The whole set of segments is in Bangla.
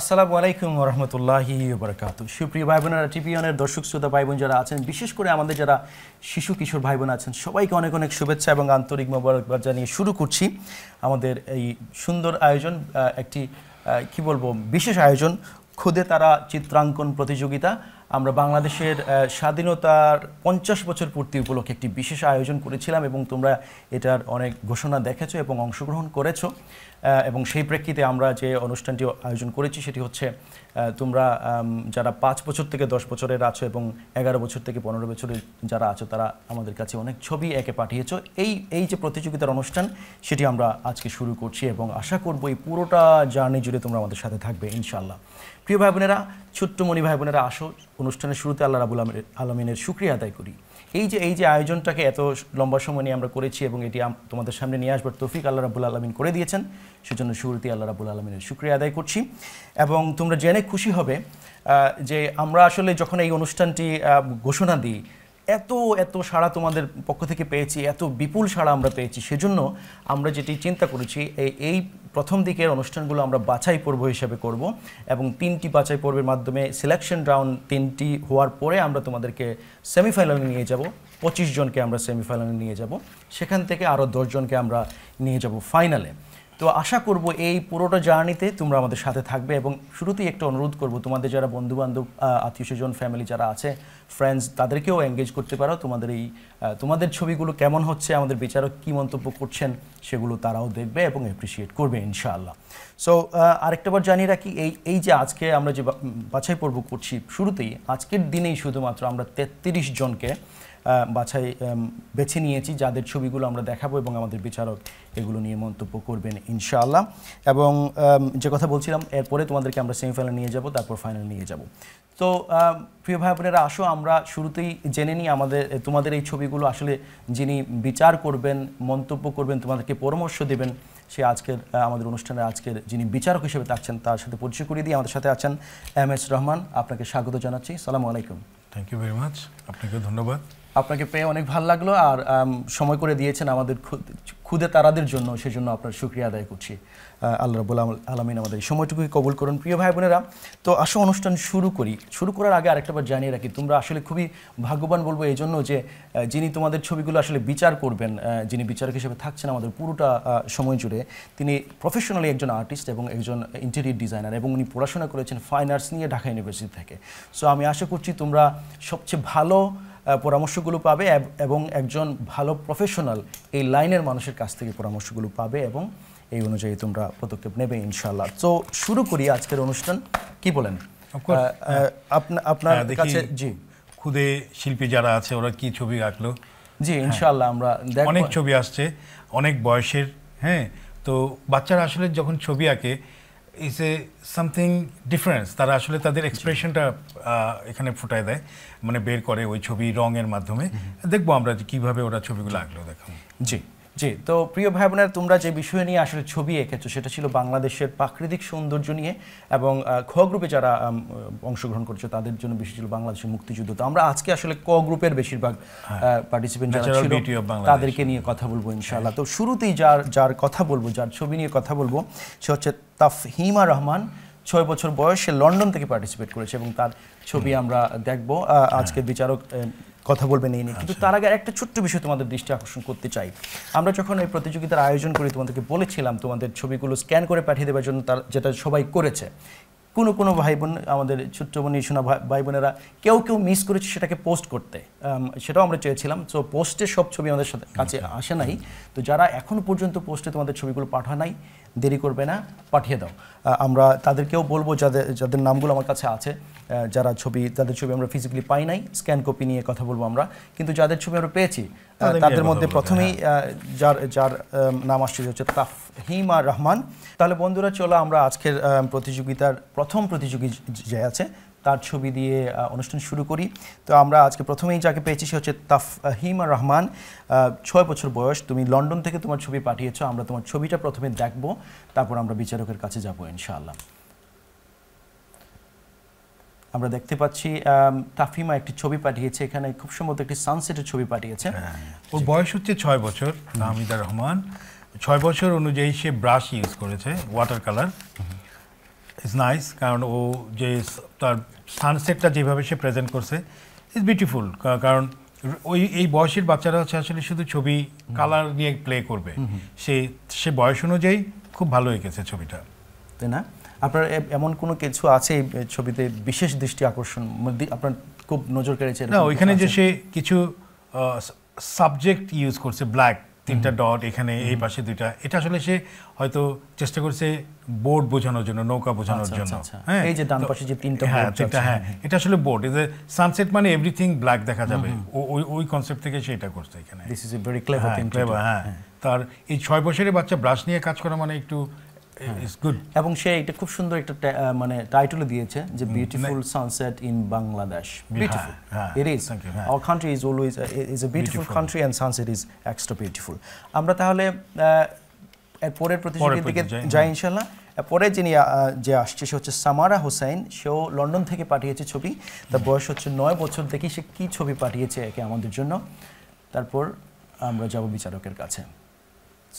আসসালামু আলাইকুম রহমতুল্লাহ বরকাত সুপ্রিয় ভাই বোনেরা অনের দর্শক শ্রোতা ভাই বোন যারা আছেন বিশেষ করে আমাদের যারা শিশু কিশোর ভাই বোন আছেন সবাইকে অনেক অনেক শুভেচ্ছা এবং আন্তরিক মোবারকবাদ জানিয়ে শুরু করছি আমাদের এই সুন্দর আয়োজন একটি কি বলবো বিশেষ আয়োজন খুদে তারা চিত্রাঙ্কন প্রতিযোগিতা আমরা বাংলাদেশের স্বাধীনতার পঞ্চাশ বছর পূর্তি উপলক্ষে একটি বিশেষ আয়োজন করেছিলাম এবং তোমরা এটার অনেক ঘোষণা দেখেছো এবং অংশগ্রহণ করেছো এবং সেই প্রেক্ষিতে আমরা যে অনুষ্ঠানটি আয়োজন করেছি সেটি হচ্ছে তোমরা যারা পাঁচ বছর থেকে দশ বছরের আছো এবং এগারো বছর থেকে পনেরো বছরের যারা আছো তারা আমাদের কাছে অনেক ছবি একে পাঠিয়েছো এই এই যে প্রতিযোগিতার অনুষ্ঠান সেটি আমরা আজকে শুরু করছি এবং আশা করবো এই পুরোটা জার্নি জুড়ে তোমরা আমাদের সাথে থাকবে ইনশাল্লাহ প্রিয় ভাই বোনেরা ছোট্ট মণি ভাই বোনেরা আসো অনুষ্ঠানের শুরুতে আল্লাহ রাবুল আলমিনের শুক্রিয়া আদায় করি এই যে এই যে আয়োজনটাকে এত লম্বা সময় নিয়ে আমরা করেছি এবং এটি তোমাদের সামনে নিয়ে আসবার তৌফিক আল্লাহ রাবুল আলমিন করে দিয়েছেন সেজন্য শুরুতে আল্লাহ রাবুল আলমিনের শুক্রিয়া আদায় করছি এবং তোমরা জেনে খুশি হবে যে আমরা আসলে যখন এই অনুষ্ঠানটি ঘোষণা দিই এত এত সাড়া তোমাদের পক্ষ থেকে পেয়েছি এত বিপুল সাড়া আমরা পেয়েছি সেজন্য আমরা যেটি চিন্তা করেছি এই প্রথম দিকের অনুষ্ঠানগুলো আমরা বাছাই পর্ব হিসেবে করব এবং তিনটি বাছাই পর্বের মাধ্যমে সিলেকশন রাউন্ড তিনটি হওয়ার পরে আমরা তোমাদেরকে সেমিফাইনালে নিয়ে যাব পঁচিশ জনকে আমরা সেমিফাইনালে নিয়ে যাব সেখান থেকে আরও দশজনকে আমরা নিয়ে যাব ফাইনালে তো আশা করব এই পুরোটা জার্নিতে তোমরা আমাদের সাথে থাকবে এবং শুরুতেই একটা অনুরোধ করব তোমাদের যারা বন্ধু বান্ধব আত্মীয় স্বজন ফ্যামিলি যারা আছে ফ্রেন্ডস তাদেরকেও এঙ্গেজ করতে পারো তোমাদের এই তোমাদের ছবিগুলো কেমন হচ্ছে আমাদের বিচারক কী মন্তব্য করছেন সেগুলো তারাও দেখবে এবং অ্যাপ্রিসিয়েট করবে ইনশাআল্লাহ সো আরেকটাবার জানিয়ে রাখি এই এই যে আজকে আমরা যে বাছাই পর্ব করছি শুরুতেই আজকের দিনেই শুধুমাত্র আমরা তেত্রিশ জনকে বাছাই বেছে নিয়েছি যাদের ছবিগুলো আমরা দেখাবো এবং আমাদের বিচারক এগুলো নিয়ে মন্তব্য করবেন ইনশাআল্লাহ এবং যে কথা বলছিলাম এরপরে তোমাদেরকে আমরা সেমিফাইনাল নিয়ে যাব তারপর ফাইনাল নিয়ে যাব তো প্রিয় ভাই বোনেরা আসো আমরা শুরুতেই জেনে নিই আমাদের তোমাদের এই ছবিগুলো আসলে যিনি বিচার করবেন মন্তব্য করবেন তোমাদেরকে পরামর্শ দেবেন সে আজকের আমাদের অনুষ্ঠানে আজকের যিনি বিচারক হিসেবে থাকছেন তার সাথে পরিচয় করিয়ে দিয়ে আমাদের সাথে আছেন এম এস রহমান আপনাকে স্বাগত জানাচ্ছি সালামু আলাইকুম থ্যাংক ইউ ভেরি মাচ আপনাকে ধন্যবাদ আপনাকে পেয়ে অনেক ভালো লাগলো আর সময় করে দিয়েছেন আমাদের খুদে তারাদের জন্য সেজন্য আপনার সুক্রিয়া আদায় করছি আল্লাহ রাবুল আলমিন আমাদের এই সময়টুকুই কবুল করুন প্রিয় ভাই বোনেরা তো আসো অনুষ্ঠান শুরু করি শুরু করার আগে আরেকটা বার জানিয়ে রাখি তোমরা আসলে খুবই ভাগ্যবান বলবো এই জন্য যে যিনি তোমাদের ছবিগুলো আসলে বিচার করবেন যিনি বিচারক হিসেবে থাকছেন আমাদের পুরোটা সময় জুড়ে তিনি প্রফেশনালি একজন আর্টিস্ট এবং একজন ইন্টেরিয়ার ডিজাইনার এবং উনি পড়াশোনা করেছেন ফাইন আর্টস নিয়ে ঢাকা ইউনিভার্সিটি থেকে সো আমি আশা করছি তোমরা সবচেয়ে ভালো পরামর্শগুলো পাবে এবং একজন ভালো প্রফেশনাল এই লাইনের মানুষের কাছ থেকে পরামর্শগুলো পাবে এবং এই অনুযায়ী তোমরা পদক্ষেপ নেবে ইনশাল্লাহ তো শুরু করি আজকের অনুষ্ঠান কি বলেন হ্যাঁ। আপনার হ্যাঁ, কাছে জি খুদে শিল্পী যারা আছে ওরা কি ছবি আঁকলো জি হ্যাঁ। ইনশাল্লাহ আমরা অনেক ছবি আসছে অনেক বয়সের হ্যাঁ তো বাচ্চারা আসলে যখন ছবি আঁকে ইস এ সামথিং ডিফারেন্স তারা আসলে তাদের এক্সপ্রেশনটা এখানে ফুটায় দেয় মানে বের করে ওই ছবি রঙের মাধ্যমে দেখব আমরা যে কীভাবে ওরা ছবিগুলো আগলো দেখো জি জি তো প্রিয় ভাই বোনের তোমরা যে বিষয় নিয়ে আসলে ছবি এঁকেছো সেটা ছিল বাংলাদেশের প্রাকৃতিক সৌন্দর্য নিয়ে এবং খ গ্রুপে যারা অংশগ্রহণ করেছে তাদের জন্য বেশি ছিল বাংলাদেশের মুক্তিযুদ্ধ তো আমরা আজকে আসলে ক গ্রুপের বেশিরভাগ পার্টিসিপেন্ট হ্যাঁ। যারা ছিল তাদেরকে নিয়ে কথা বলবো ইনশাল্লাহ তো শুরুতেই যার যার কথা বলবো যার ছবি নিয়ে কথা বলবো সে হচ্ছে তাফহিমা রহমান ছয় বছর বয়সে লন্ডন থেকে পার্টিসিপেট করেছে এবং তার ছবি আমরা দেখব হ্যাঁ। আজকের বিচারক কথা বলবেন এই নিয়ে কিন্তু আচ্ছা। তার আগে একটা ছোট্ট বিষয় তোমাদের দৃষ্টি আকর্ষণ করতে চাই আমরা যখন এই প্রতিযোগিতার আয়োজন করি তোমাদেরকে বলেছিলাম তোমাদের ছবিগুলো স্ক্যান করে পাঠিয়ে দেওয়ার জন্য তার যেটা সবাই করেছে কোনো কোনো ভাই বোন আমাদের ছোট্ট বোন শোনা ভাই বোনেরা কেউ কেউ মিস করেছে সেটাকে পোস্ট করতে সেটাও আমরা চেয়েছিলাম তো পোস্টে সব ছবি আমাদের সাথে কাছে আচ্ছা। আসে নাই তো যারা এখন পর্যন্ত পোস্টে তোমাদের ছবিগুলো পাঠা নাই দেরি করবে না পাঠিয়ে দাও আমরা তাদেরকেও বলবো যাদের যাদের নামগুলো আমার কাছে আছে যারা ছবি তাদের ছবি আমরা ফিজিক্যালি পাই নাই স্ক্যান কপি নিয়ে কথা বলবো আমরা কিন্তু যাদের ছবি আমরা পেয়েছি তাদের মধ্যে প্রথমেই হ্যাঁ। যার যার নাম আসছে হচ্ছে তাফহিম আর রহমান তাহলে বন্ধুরা চলো আমরা আজকের প্রতিযোগিতার প্রথম প্রতিযোগী যে আছে তার ছবি দিয়ে অনুষ্ঠান শুরু করি তো আমরা আজকে প্রথমেই যাকে পেয়েছি সে হচ্ছে তাফহিমা রহমান ছয় বছর বয়স তুমি লন্ডন থেকে তোমার ছবি পাঠিয়েছ আমরা তোমার ছবিটা প্রথমে দেখব তারপর আমরা বিচারকের কাছে যাব ইনশাআল্লাহ আমরা দেখতে পাচ্ছি তাফিমা একটি ছবি পাঠিয়েছে এখানে খুব সম্ভবত একটি সানসেটের ছবি পাঠিয়েছে হ্যাঁ, ওর বয়স হচ্ছে ছয় বছর হামিদা রহমান ছয় বছর অনুযায়ী সে ব্রাশ ইউজ করেছে ওয়াটার কালার ইজ নাইস কারণ ও যে তার সানসেটটা যেভাবে সে প্রেজেন্ট করছে ইজ বিউটিফুল কারণ ওই এই বয়সের বাচ্চারা হচ্ছে আসলে শুধু ছবি কালার নিয়ে প্লে করবে সে সে বয়স অনুযায়ী খুব ভালো এঁকেছে ছবিটা তাই না আপনার এমন কোনো কিছু আছে এই ছবিতে বিশেষ দৃষ্টি আকর্ষণ মানে আপনার খুব নজর কেড়েছে না ওইখানে যে সে কিছু সাবজেক্ট ইউজ করছে ব্ল্যাক তিনটা ডট এখানে এই পাশে দুইটা এটা আসলে সে হয়তো চেষ্টা করছে বোর্ড বোঝানোর জন্য নৌকা আচ্ছা, বোঝানোর আচ্ছা, জন্য আচ্ছা। হ্যাঁ এই যে ডান পাশে যে তিনটা হ্যাঁ তিনটা হ্যাঁ এটা আসলে বোর্ড ইজ সানসেট মানে এভরিথিং ব্ল্যাক দেখা যাবে ওই ওই কনসেপ্ট থেকে সে এটা করছে এখানে this is a very clever thing clever হ্যাঁ তার এই ছয় বছরের বাচ্চা ব্রাশ নিয়ে কাজ করা মানে একটু হ্যাঁ। এবং সে এটা খুব সুন্দর একটা মানে দিয়েছে যে beautiful sunset in Bangladesh beautiful it is our country is always is a beautiful country sunset is extra beautiful আমরা তাহলে পরের প্রতিযোগীর দিকে হ্যাঁ। যাই পরে যিনি যে আসছে সে হচ্ছে সামারা হোসাইন সেও লন্ডন থেকে পাঠিয়েছে ছবি তার বয়স হচ্ছে নয় বছর দেখি সে কি ছবি পাঠিয়েছে একে আমাদের জন্য তারপর আমরা যাব বিচারকের কাছে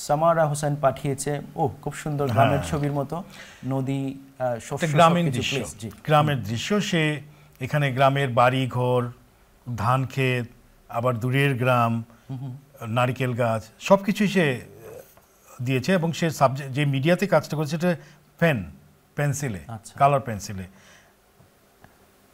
সামারা হোসেন পাঠিয়েছে ও খুব সুন্দর হ্যাঁ। গ্রামের ছবির মতো নদী গ্রামীণ দৃশ্য গ্রামের দৃশ্য সে এখানে গ্রামের বাড়ি ঘর ধান ক্ষেত আবার দূরের গ্রাম নারিকেল গাছ সব কিছুই সে দিয়েছে এবং সে সাবজেক্ট যে মিডিয়াতে কাজটা করেছে সেটা পেন পেন্সিলে কালার পেন্সিলে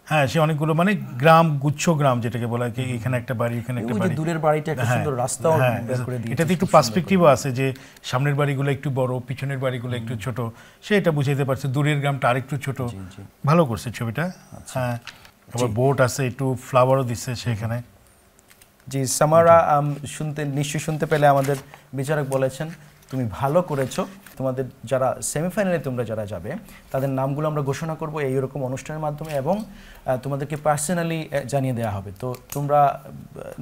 হ্যাঁ সে অনেকগুলো মানে গ্রাম গুচ্ছ গ্রাম যেটাকে বলা হয় এখানে একটা বাড়ি এখানে একটা বাড়ি দূরের বাড়িটা একটা হ্যাঁ, সুন্দর রাস্তাও হ্যাঁ, বের করে দিয়েছে এটাতে একটু পার্সপেক্টিভও আছে যে সামনের বাড়িগুলো একটু বড় পিছনের বাড়িগুলো একটু ছোট সে এটা বুঝাইতে পারছে দূরের গ্রামটা আরেকটু ছোট ভালো করছে ছবিটা আচ্ছা। হ্যাঁ আবার বোট আছে একটু ফ্লাওয়ারও দিচ্ছে সেখানে জি সামারা শুনতে নিশ্চয়ই শুনতে পেলে আমাদের বিচারক বলেছেন তুমি ভালো করেছো তোমাদের যারা সেমিফাইনালে তোমরা যারা যাবে তাদের নামগুলো আমরা ঘোষণা করব এইরকম অনুষ্ঠানের মাধ্যমে এবং তোমাদেরকে পার্সোনালি জানিয়ে দেওয়া হবে তো তোমরা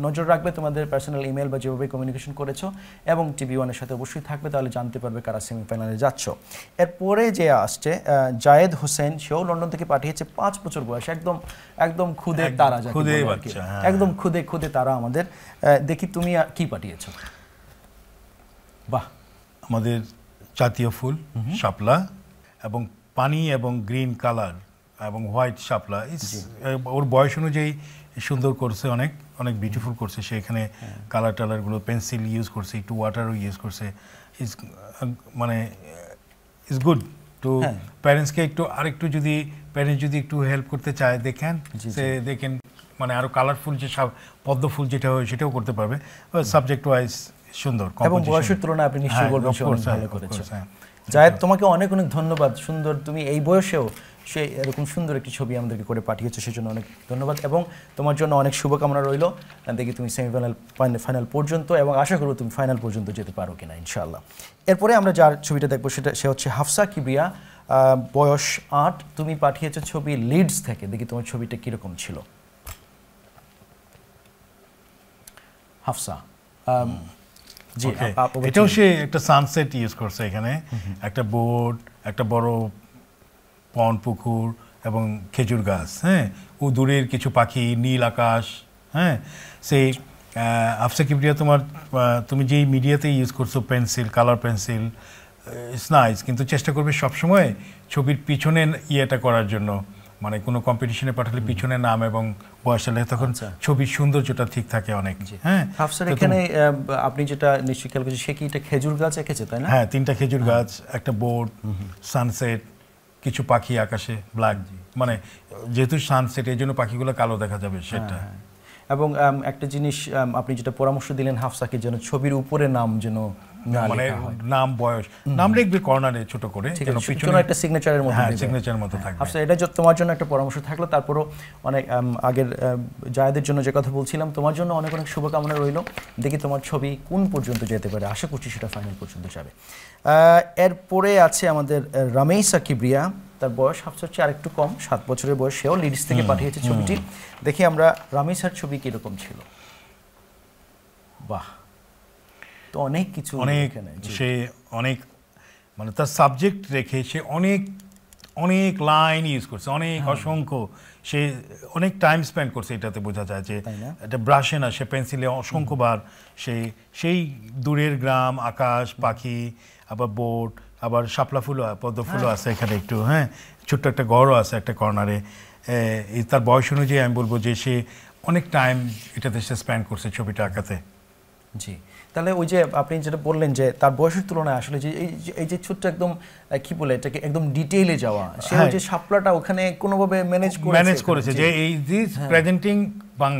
নজর রাখবে তোমাদের পার্সোনাল ইমেল বা যেভাবে কমিউনিকেশন করেছো এবং টিভি ওয়ানের সাথে অবশ্যই থাকবে তাহলে জানতে পারবে কারা সেমিফাইনালে যাচ্ছ এরপরে যে আসছে জায়েদ হোসেন সেও লন্ডন থেকে পাঠিয়েছে পাঁচ বছর বয়স একদম একদম খুদে তারা হ্যাঁ। একদম খুদে খুদে তারা আমাদের দেখি তুমি কি পাঠিয়েছো বাহ আমাদের জাতীয় ফুল শাপলা এবং পানি এবং গ্রিন কালার এবং হোয়াইট শাপলা ওর বয়স অনুযায়ী সুন্দর করছে অনেক অনেক বিউটিফুল করছে সেখানে কালার হ্যাঁ। টালারগুলো পেন্সিল ইউজ করছে একটু ওয়াটারও ইউজ করছে ইজ মানে ইজ গুড তো প্যারেন্টসকে একটু আরেকটু যদি প্যারেন্টস যদি একটু হেল্প করতে চায় দেখেন সে দেখেন মানে আরও কালারফুল যে পদ্ম ফুল যেটা হয় সেটাও করতে পারবে সাবজেক্ট ওয়াইজ সুন্দর এবং বয়সের তুলনায় আপনি নিশ্চয়ই হ্যাঁ, বলবেন ভালো হ্যাঁ, করেছেন হ্যাঁ, তোমাকে অনেক অনেক ধন্যবাদ সুন্দর তুমি এই বয়সেও সে এরকম সুন্দর একটি ছবি আমাদেরকে করে সেজন্য অনেক ধন্যবাদ এবং তোমার জন্য অনেক শুভকামনা রইল দেখি তুমি সেমিফাইনাল ফাইনাল পর্যন্ত এবং আশা করবো তুমি ফাইনাল পর্যন্ত যেতে পারো কিনা ইনশাআল্লাহ এরপরে আমরা যার ছবিটা দেখবো সেটা সে হচ্ছে হাফসা কিবরিয়া বয়স আট তুমি পাঠিয়েছো ছবি লিডস থেকে দেখি তোমার ছবিটা কীরকম ছিল হাফসা এটাও সে একটা সানসেট ইউজ করছে এখানে একটা বোট একটা বড় পন পুকুর এবং খেজুর গাছ হ্যাঁ ও দূরের কিছু পাখি নীল আকাশ হ্যাঁ সেই আফসা কিবরিয়া তোমার তুমি যেই মিডিয়াতে ইউজ করছো pencil colour pencil it's nice কিন্তু চেষ্টা করবে সবসময় ছবির পিছনে ইয়েটা করার জন্য মানে কোনো কম্পিটিশনে পাঠালে পিছনে নাম এবং বয়স হলে তখন আচ্ছা। ছবির সৌন্দর্যটা ঠিক থাকে অনেক হ্যাঁ এখানে আপনি যেটা নিশ্চয় খেয়াল করছেন সে কি এটা খেজুর গাছ এঁকেছে তাই না হ্যাঁ তিনটা খেজুর হ্যাঁ। গাছ একটা বোর্ড সানসেট কিছু পাখি আকাশে ব্ল্যাক মানে যেহেতু সানসেট এই জন্য পাখিগুলো কালো দেখা যাবে সেটা হ্যাঁ, হ্যাঁ। এবং একটা জিনিস আপনি যেটা পরামর্শ দিলেন হাফসাকে যেন ছবির উপরে নাম যেন মানে নাম বয়স নাম লিখবে কর্নারে ছোট করে যেন পিছনে একটা সিগনেচারের মধ্যে হ্যাঁ সিগনেচারের মতো হ্যাঁ, থাকবে আচ্ছা এটা তোমার জন্য একটা পরামর্শ থাকলো তারপরও অনেক মানে, আগের জায়দের জন্য যে কথা বলছিলাম তোমার জন্য অনেক অনেক শুভকামনা রইল দেখি তোমার ছবি কোন পর্যন্ত যেতে পারে আশা করছি সেটা ফাইনাল পর্যন্ত যাবে এরপরে আছে আমাদের রামেইসা কিবরিয়া তার বয়স হাফসা হচ্ছে আরেকটু কম সাত বছরের বয়স সেও লিডস থেকে পাঠিয়েছে ছবিটি দেখি আমরা রামেশার ছবি কীরকম ছিল বাহ তো অনেক কিছু অনেক সে অনেক মানে তার সাবজেক্ট রেখে সে অনেক অনেক লাইন ইউজ করছে অনেক হ্যাঁ। অসংখ্য সে অনেক টাইম স্পেন্ড করছে এটাতে বোঝা যায় যে এটা ব্রাশে না সে পেন্সিলে অসংখ্যবার সে সেই দূরের গ্রাম আকাশ পাখি আবার বোট আবার শাপলা ফুলও পদ্ম হ্যাঁ। ফুলও আছে এখানে একটু হ্যাঁ ছোট্ট একটা ঘরও আছে একটা কর্নারে তার বয়স অনুযায়ী আমি বলবো যে সে অনেক টাইম এটাতে সে স্পেন্ড করছে ছবিটা আঁকাতে জি তাহলে ওই যে আপনি যেটা বললেন যে তার বয়সের তুলনায় আসলে যে এই যে ছোট্ট একদম কি বলে এটাকে একদম ডিটেইলে যাওয়া সে হ্যাঁ। যে সাপলাটা ওখানে কোনোভাবে ম্যানেজ করেছে ম্যানেজ করেছে যে এই দিস প্রেজেন্টিং হ্যাঁ।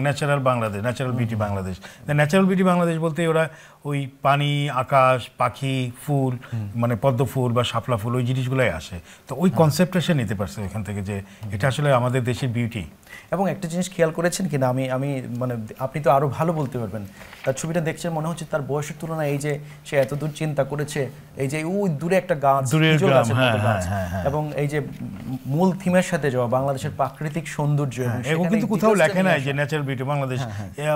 Natural Bangladesh natural beauty Bangladesh natural beauty Bangladesh বলতে ওরা ওই পানি আকাশ পাখি ফুল মানে পদ্ম ফুল বা শাপলা ফুল ওই জিনিসগুলোই আসে তো ওই কনসেপ্টটা হ্যাঁ। সে নিতে পারছে এখান থেকে যে এটা আসলে আমাদের দেশের বিউটি এবং একটা জিনিস খেয়াল করেছেন কিনা আমি আমি মানে আপনি তো আরও ভালো বলতে পারবেন তার ছবিটা দেখছেন মনে হচ্ছে তার বয়সের তুলনায় এই যে সে এত দূর চিন্তা করেছে এই যে ওই দূরে একটা গাছ হ্যাঁ, হ্যাঁ, এবং এই যে মূল থিমের সাথে যাওয়া বাংলাদেশের প্রাকৃতিক সৌন্দর্য এবং কিন্তু কোথাও লেখে নাই যে ন্যাচারাল বিউটি বাংলাদেশ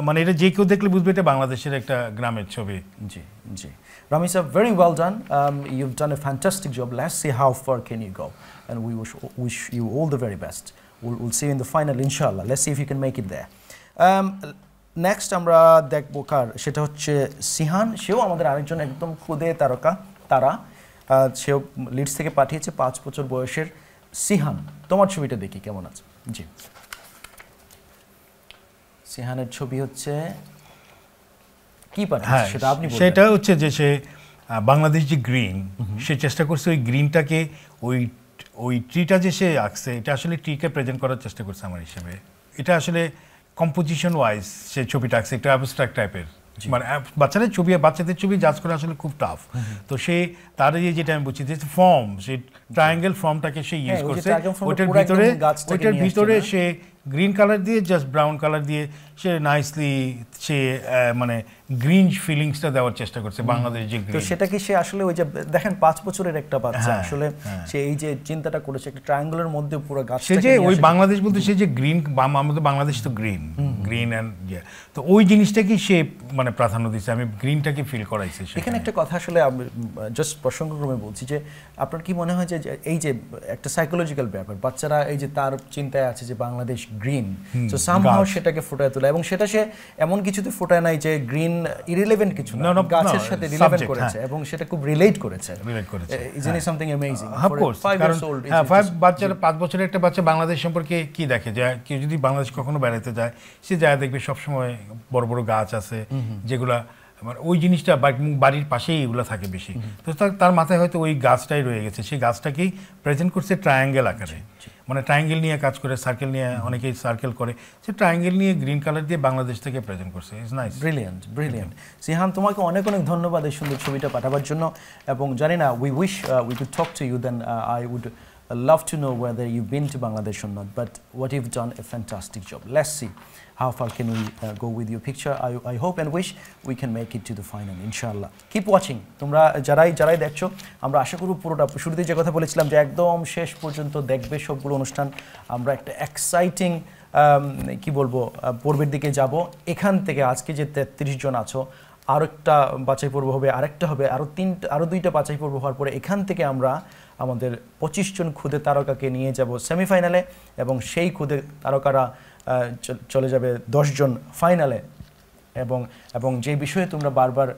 মানে এটা যে কেউ দেখলে বুঝবে এটা বাংলাদেশের একটা গ্রামের ছবি জি জি Rami sir very well done you done a fantastic job let's see how far can you go and we wish wish you all the very best we'll we'll see in the final ইনশাআল্লাহ let's see if you can make it the next আমরা দেখব কার সেটা হচ্ছে সিহান সেও আমাদের আরেকজন একদম খুদে তারকা তারা সেও লিডস থেকে পাঠিয়েছে পাঁচ বছর বয়সের সিহান তোমার ছবিটা দেখি কেমন আছে জি সেহানের ছবি হচ্ছে কি পাঠাচ্ছে হ্যাঁ, সেটা আপনি সেটা হচ্ছে যে সে বাংলাদেশ যে গ্রিন সে চেষ্টা করছে ওই গ্রিনটাকে ওই ওই ট্রিটা যে সে আঁকছে এটা আসলে ট্রিকে প্রেজেন্ট করার চেষ্টা করছে আমার হিসেবে এটা আসলে কম্পোজিশন ওয়াইজ সে ছবিটা আঁকছে একটু অ্যাবস্ট্রাক্ট টাইপের মানে বাচ্চাদের ছবি বাচ্চাদের ছবি জাজ করা আসলে খুব টাফ তো সে তার এই যেটা আমি বলছি ফর্ম সে ট্রায়াঙ্গেল ফর্মটাকে সে হ্যাঁ, ইউজ করছে ওইটার ভিতরে ওইটার ভিতরে সে গ্রিন কালার দিয়ে জাস্ট ব্রাউন কালার দিয়ে সে নাইসলি সে মানে গ্রিঞ্জ ফিলিংসটা দেওয়ার চেষ্টা করছে বাংলাদেশ যে তো সেটা কি সে আসলে ওই যে দেখেন পাঁচ বছরের একটা বাচ্চা হ্যাঁ, আসলে হ্যাঁ। সে এই যে চিন্তাটা করেছে একটা ট্রায়াঙ্গেলের মধ্যে পুরো গাছ সে যে ওই বাংলাদেশ বলতে সে যে গ্রিন আমাদের বাংলাদেশ তো গ্রিন গ্রিন অ্যান্ড ইয়ে। তো ওই জিনিসটাকেই সে মানে প্রাধান্য দিচ্ছে আমি গ্রিনটাকে ফিল করাইছে এখানে একটা কথা আসলে আমি জাস্ট প্রসঙ্গক্রমে বলছি যে আপনার কি মনে হয় যে এই যে একটা সাইকোলজিক্যাল ব্যাপার বাচ্চারা এই যে তার চিন্তায় আছে যে বাংলাদেশ গ্রিন তো সামহাও সেটাকে ফোটায় তোলা এবং সেটা সে এমন কিছুতে ফোটায় নাই যে গ্রিন ইরিলেভেন্ট কিছু না গাছের সাথে রিলেভেন্ট করেছে হ্যাঁ। এবং সেটা খুব রিলেট করেছে রিলেট করেছে is something amazing of course হ্যাঁ, হ্যাঁ বছরের একটা বাচ্চা বাংলাদেশ সম্পর্কে কি দেখে কেউ যদি বাংলাদেশ কখনো বেড়াতে যায় সে যায় দেখবে সবসময় বড় বড় গাছ আছে যেগুলা মানে ওই জিনিসটা বাড়ির পাশেই এগুলো থাকে বেশি তো তার মাথায় হয়তো ওই গাছটাই রয়ে গেছে সেই গাছটাকেই প্রেজেন্ট করছে ট্রায়াঙ্গেল আকারে মানে ট্রায়াঙ্গেল নিয়ে কাজ করে সার্কেল নিয়ে অনেকেই সার্কেল করে সে ট্রায়াঙ্গেল নিয়ে গ্রিন কালার দিয়ে বাংলাদেশ থেকে প্রেজেন্ট করছে is nice brilliant brilliant Sihan তোমাকে অনেক অনেক ধন্যবাদ এই সুন্দর ছবিটা পাঠাবার জন্য এবং জানি না we wish we could talk to you then I would love to know whether you been to Bangladesh or not, but what you've done, a fantastic job. Let's how far can we uh, go with your picture. I, I hope and wish we can make it to the final, inshallah. Keep watching. তোমরা যারাই যারাই দেখছো আমরা আশা করব পুরোটা শুরুতে যে কথা বলেছিলাম যে একদম শেষ পর্যন্ত দেখবে সবগুলো অনুষ্ঠান আমরা একটা এক্সাইটিং um, কি বলবো পূর্বের দিকে যাব এখান থেকে আজকে যে তেত্রিশ জন আছো আরও একটা বাছাই পর্ব হবে আরেকটা হবে আরও তিনটা আরও দুইটা বাছাই পর্ব হওয়ার পরে এখান থেকে আমরা আমাদের পঁচিশ জন খুদে তারকাকে নিয়ে যাব সেমিফাইনালে এবং সেই খুদে তারকারা চলে যাবে দশজন ফাইনালে এবং এবং যে বিষয়ে তোমরা বারবার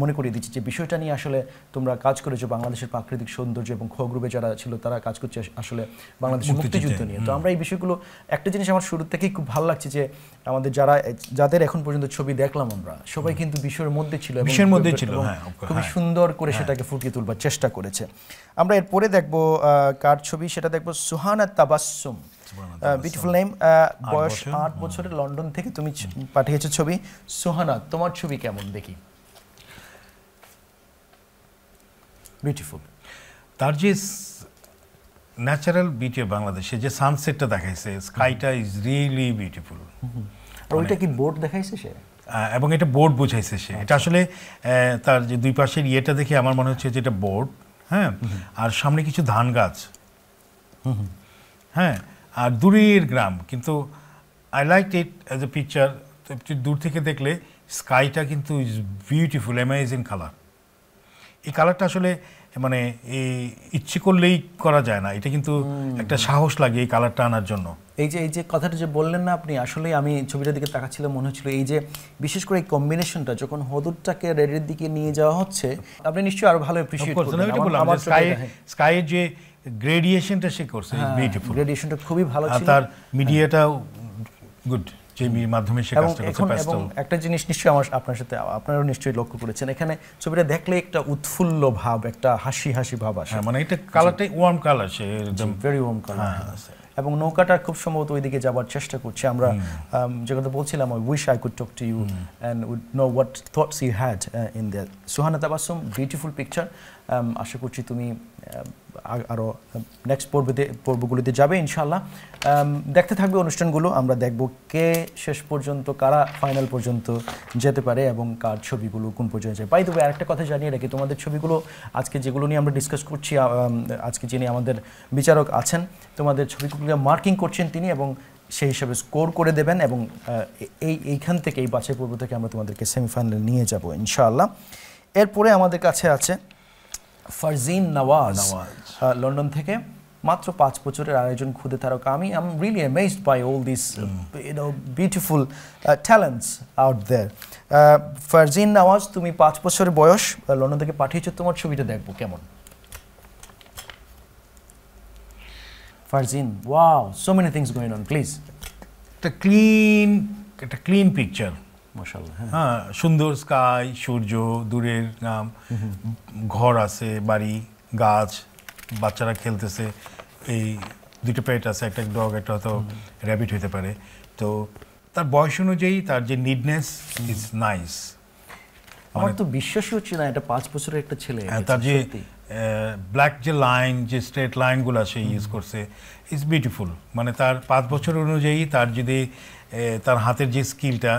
মনে করিয়ে দিচ্ছি যে বিষয়টা নিয়ে আসলে তোমরা কাজ করেছো বাংলাদেশের প্রাকৃতিক সৌন্দর্য এবং খোগ্রুপে যারা ছিল তারা কাজ করছে আসলে বাংলাদেশের মুক্তিযুদ্ধ নিয়ে তো আমরা এই বিষয়গুলো একটা জিনিস আমার শুরু থেকেই খুব ভালো লাগছে যে আমাদের যারা যাদের এখন পর্যন্ত ছবি দেখলাম আমরা সবাই কিন্তু বিষয়ের মধ্যে ছিল বিষয়ের মধ্যে ছিল হ্যাঁ, খুবই হ্যাঁ। সুন্দর করে হ্যাঁ। সেটাকে ফুটিয়ে তুলবার চেষ্টা করেছে আমরা এরপরে দেখবো কার ছবি সেটা দেখবো সুহানা তাবাসুম বিউটিফুল নেম বয়স আট বছরের লন্ডন থেকে তুমি পাঠিয়েছো ছবি সোহানা তোমার ছবি কেমন দেখি বিউটিফুল তার যে ন্যাচারাল বিউটি অফ বাংলাদেশে যে সানসেটটা দেখাইছে স্কাইটা ইজ রিয়েলি বিউটিফুল আর ওইটা মানে- কি বোর্ড দেখাইছে সে এবং এটা বোর্ড বুঝাইছে সে এটা আচ্ছা। আসলে তার যে দুই পাশের ইয়েটা দেখে আমার মনে হচ্ছে যে এটা বোর্ড হ্যাঁ আর সামনে কিছু ধান গাছ হ্যাঁ আর দূরের গ্রাম কিন্তু I like it as a picture দূর থেকে দেখলে স্কাইটা কিন্তু ইজ বিউটিফুল অ্যামাইজিং কালার এই কালারটা আসলে মানে এই ইচ্ছে করলেই করা যায় না এটা কিন্তু একটা সাহস লাগে এই কালারটা আনার জন্য এই যে এই যে কথাটা যে বললেন না আপনি আসলে আমি ছবিটার দিকে তাকাচ্ছিলাম মনে হচ্ছিল এই যে বিশেষ করে এই কম্বিনেশনটা যখন হদুরটাকে রেডের দিকে নিয়ে যাওয়া হচ্ছে আপনি নিশ্চয়ই আরো ভালো অ্যাপ্রিসিয়েট করবেন স্কাই স্কাইয়ের যে গ্রেডিয়েশনটা সে করছে বিউটিফুল গ্রেডিয়েশনটা হ্যাঁ, খুবই ভালো ছিল তার মিডিয়াটাও গুড জেমির মাধ্যমে সে কাজটা করছে প্যাস্টেল একটা জিনিস নিশ্চয়ই আমার আপনার সাথে আপনারাও নিশ্চয়ই লক্ষ্য করেছেন এখানে ছবিটা দেখলে একটা উৎফুল্ল ভাব একটা হাসি হাসি ভাব আসে হ্যাঁ, মানে এটা কালারটাই ওয়ার্ম কালার সে একদম ভেরি ওয়ার্ম কালার এবং নৌকাটা খুব সম্ভবত ওই দিকে যাওয়ার চেষ্টা করছে আমরা যে কথা বলছিলাম ওই wish I could talk to you and would know what thoughts you had in that Suhana Tabassum beautiful picture আশা করছি তুমি আরও নেক্সট পর্বতে পর্বগুলিতে যাবে ইনশাল্লাহ দেখতে থাকবে অনুষ্ঠানগুলো আমরা দেখব কে শেষ পর্যন্ত কারা ফাইনাল পর্যন্ত যেতে পারে এবং কার ছবিগুলো কোন পর্যায়ে যায় পাই তবে আরেকটা কথা জানিয়ে রাখি তোমাদের ছবিগুলো আজকে যেগুলো নিয়ে আমরা ডিসকাস করছি আজকে যিনি আমাদের বিচারক আছেন তোমাদের ছবিগুলো মার্কিং করছেন তিনি এবং সেই হিসাবে স্কোর করে দেবেন এবং এই এইখান থেকে এই বাছাই পর্ব থেকে আমরা তোমাদেরকে সেমিফাইনালে নিয়ে যাব ইনশাআল্লাহ এরপরে আমাদের কাছে আছে ফারজিন নওয়াজ লন্ডন থেকে মাত্র পাঁচ বছরের আরেকজন খুদে তারকা আমি I'm really amazed by all this you know beautiful talents out there Farzin Nawaz তুমি পাঁচ বছরের বয়স লন্ডন uh, থেকে পাঠিয়েছো তোমার ছবিটা দেখবো কেমন Farzin wow so many things going on please একটা ক্লিন একটা ক্লিন পিকচার হ্যাঁ।, হ্যাঁ সুন্দর স্কাই সূর্য দূরের নাম ঘর আছে বাড়ি গাছ বাচ্চারা খেলতেছে এই দুটো পেট আছে একটা ডগ একটা হয়তো র্যাবিট হতে পারে তো তার বয়স অনুযায়ী তার যে নিডনেস ইজ নাইস আমার মানে তো বিশ্বাসই হচ্ছে না এটা পাঁচ বছরের একটা ছেলে হ্যাঁ, তার যে ব্ল্যাক যে লাইন যে স্ট্রেট লাইনগুলো সে ইউজ করছে ইজ বিউটিফুল মানে তার পাঁচ বছর অনুযায়ী তার যদি তার হাতের যে স্কিলটা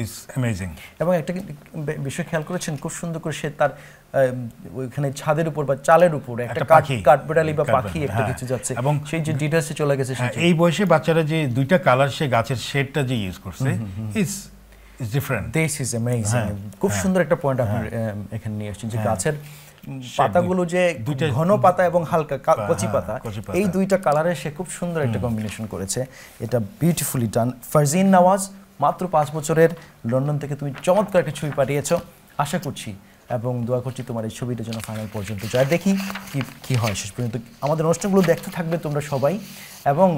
ইজ অ্যামেজিং এবং একটা বিষয় খেয়াল করেছেন খুব সুন্দর করে সে তার ওইখানে ছাদের উপর বা চালের উপর একটা পাখি কাঠবেড়ালি বা পাখি একটা হ্যাঁ। কিছু যাচ্ছে এবং সেই যে ডিটেলসে চলে গেছে হ্যাঁ, এই বয়সে বাচ্চারা যে দুইটা কালার সে গাছের শেডটা যে ইউজ করছে is is different this is amazing খুব হ্যাঁ। সুন্দর একটা পয়েন্ট আপনি এখানে নিয়ে আসছেন যে গাছের পাতাগুলো যে ঘন পাতা এবং হালকা হ্যাঁ, হ্যাঁ, কচি পাতা এই দুইটা কালারে সে খুব সুন্দর একটা কম্বিনেশন করেছে এটা বিউটিফুলি ডান ফারজিন নওয়াজ মাত্র পাঁচ বছরের লন্ডন থেকে তুমি চমৎকার একটা ছবি পাঠিয়েছ আশা করছি এবং দোয়া করছি তোমার এই ছবিটা যেন ফাইনাল পর্যন্ত যায় দেখি কি কী হয় শেষ পর্যন্ত আমাদের অনুষ্ঠানগুলো দেখতে থাকবে তোমরা সবাই এবং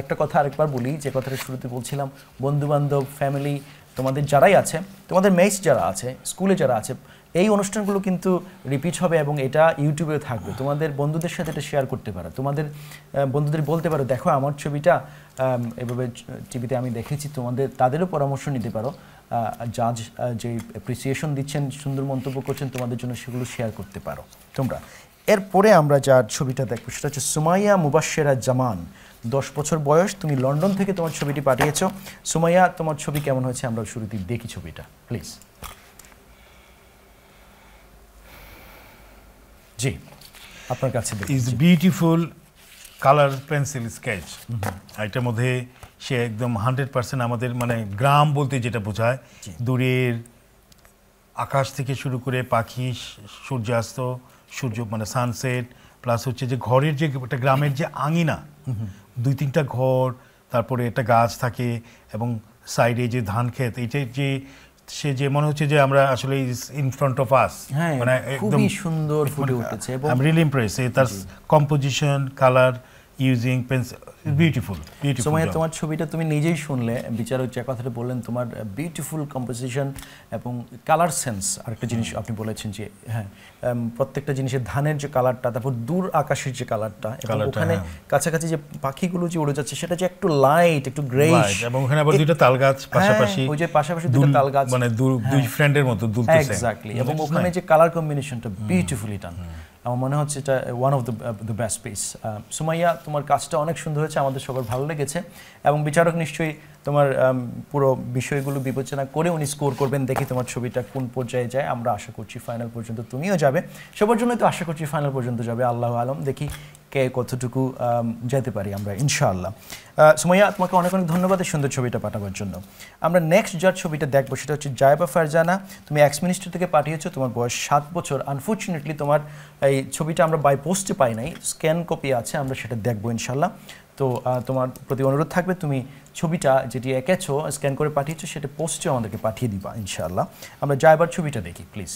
একটা কথা আরেকবার বলি যে কথাটা শুরুতে বলছিলাম বন্ধুবান্ধব ফ্যামিলি তোমাদের যারাই আছে তোমাদের মেস যারা আছে স্কুলে যারা আছে এই অনুষ্ঠানগুলো কিন্তু রিপিট হবে এবং এটা ইউটিউবেও থাকবে তোমাদের বন্ধুদের সাথে এটা শেয়ার করতে পারো তোমাদের বন্ধুদের বলতে পারো দেখো আমার ছবিটা এভাবে টিভিতে আমি দেখেছি তোমাদের তাদেরও পরামর্শ নিতে পারো জাজ যে অ্যাপ্রিসিয়েশন দিচ্ছেন সুন্দর মন্তব্য করছেন তোমাদের জন্য সেগুলো শেয়ার করতে পারো তোমরা এরপরে আমরা যা ছবিটা দেখবো সেটা হচ্ছে সুমাইয়া মুবাশেরা জামান দশ বছর বয়স তুমি লন্ডন থেকে তোমার ছবিটি পাঠিয়েছ সুমাইয়া তোমার ছবি কেমন হয়েছে আমরা শুরুতেই দেখি ছবিটা প্লিজ জি আপনার কাছে is beautiful colour pencil sketch এটার মধ্যে সে একদম হান্ড্রেড পার্সেন্ট আমাদের মানে গ্রাম বলতে যেটা বোঝায় দূরের আকাশ থেকে শুরু করে পাখি সূর্যাস্ত সূর্য মানে সানসেট প্লাস হচ্ছে যে ঘরের যে একটা গ্রামের যে আঙিনা দুই তিনটা ঘর তারপরে একটা গাছ থাকে এবং সাইডে যে ধান ক্ষেত এইটার যে সে যে মনে হচ্ছে যে আমরা আসলে ইন ফ্রন্ট অফ আস মানে একদম সুন্দর ফুটে মানে উঠেছে এবং রিয়েলি ইমপ্রেস তার composition colour using pencil beautiful সময় তোমার ছবিটা তুমি নিজেই শুনলে বিচারক যে কথাটা বললেন তোমার বিউটিফুল কম্পোজিশন এবং কালার সেন্স আরেকটা জিনিস আপনি বলেছেন যে হ্যাঁ প্রত্যেকটা জিনিসের ধানের যে কালারটা তারপর দূর আকাশের যে কালারটা এবং ওখানে হ্যাঁ। কাছাকাছি যে পাখিগুলো যে উড়ে যাচ্ছে সেটা যে একটু লাইট একটু গ্রেস এবং ওখানে আবার দুইটা তাল গাছ হ্যাঁ, পাশাপাশি ওই যে পাশাপাশি দুটো তাল গাছ মানে দুই ফ্রেন্ডের হ্যাঁ। মতো দুলতেছে এক্স্যাক্টলি এবং ওখানে যে কালার কম্বিনেশনটা বিউটিফুলি ডান আমার মনে হচ্ছে এটা one of the the best piece Sumaiya তোমার কাজটা অনেক সুন্দর হয়েছে আমাদের সবার ভালো লেগেছে এবং বিচারক নিশ্চয়ই তোমার um, পুরো বিষয়গুলো বিবেচনা করে উনি স্কোর করবেন দেখি তোমার ছবিটা কোন পর্যায়ে যায় আমরা আশা করছি ফাইনাল পর্যন্ত তুমিও যাবে সবার জন্যই তো আশা করছি ফাইনাল পর্যন্ত যাবে আল্লাহ আলম দেখি কে কতটুকু যেতে পারি আমরা ইনশাআল্লাহ সুমাইয়া তোমাকে অনেক অনেক ধন্যবাদ সুন্দর ছবিটা পাঠাবার জন্য আমরা নেক্সট যার ছবিটা দেখবো সেটা হচ্ছে জায়বা ফারজানা তুমি এক্স মিনিস্টার থেকে পাঠিয়েছো তোমার বয়স সাত বছর আনফর্চুনেটলি তোমার এই ছবিটা আমরা বাই পোস্টে পাই নাই স্ক্যান কপি আছে আমরা সেটা দেখবো ইনশাল্লাহ তো তোমার প্রতি অনুরোধ থাকবে তুমি ছবিটা যেটি এঁকেছো স্ক্যান করে পাঠিয়েছো সেটা পোস্টে আমাদেরকে পাঠিয়ে দিবা ইনশাআল্লাহ আমরা যাইবার ছবিটা দেখি প্লিজ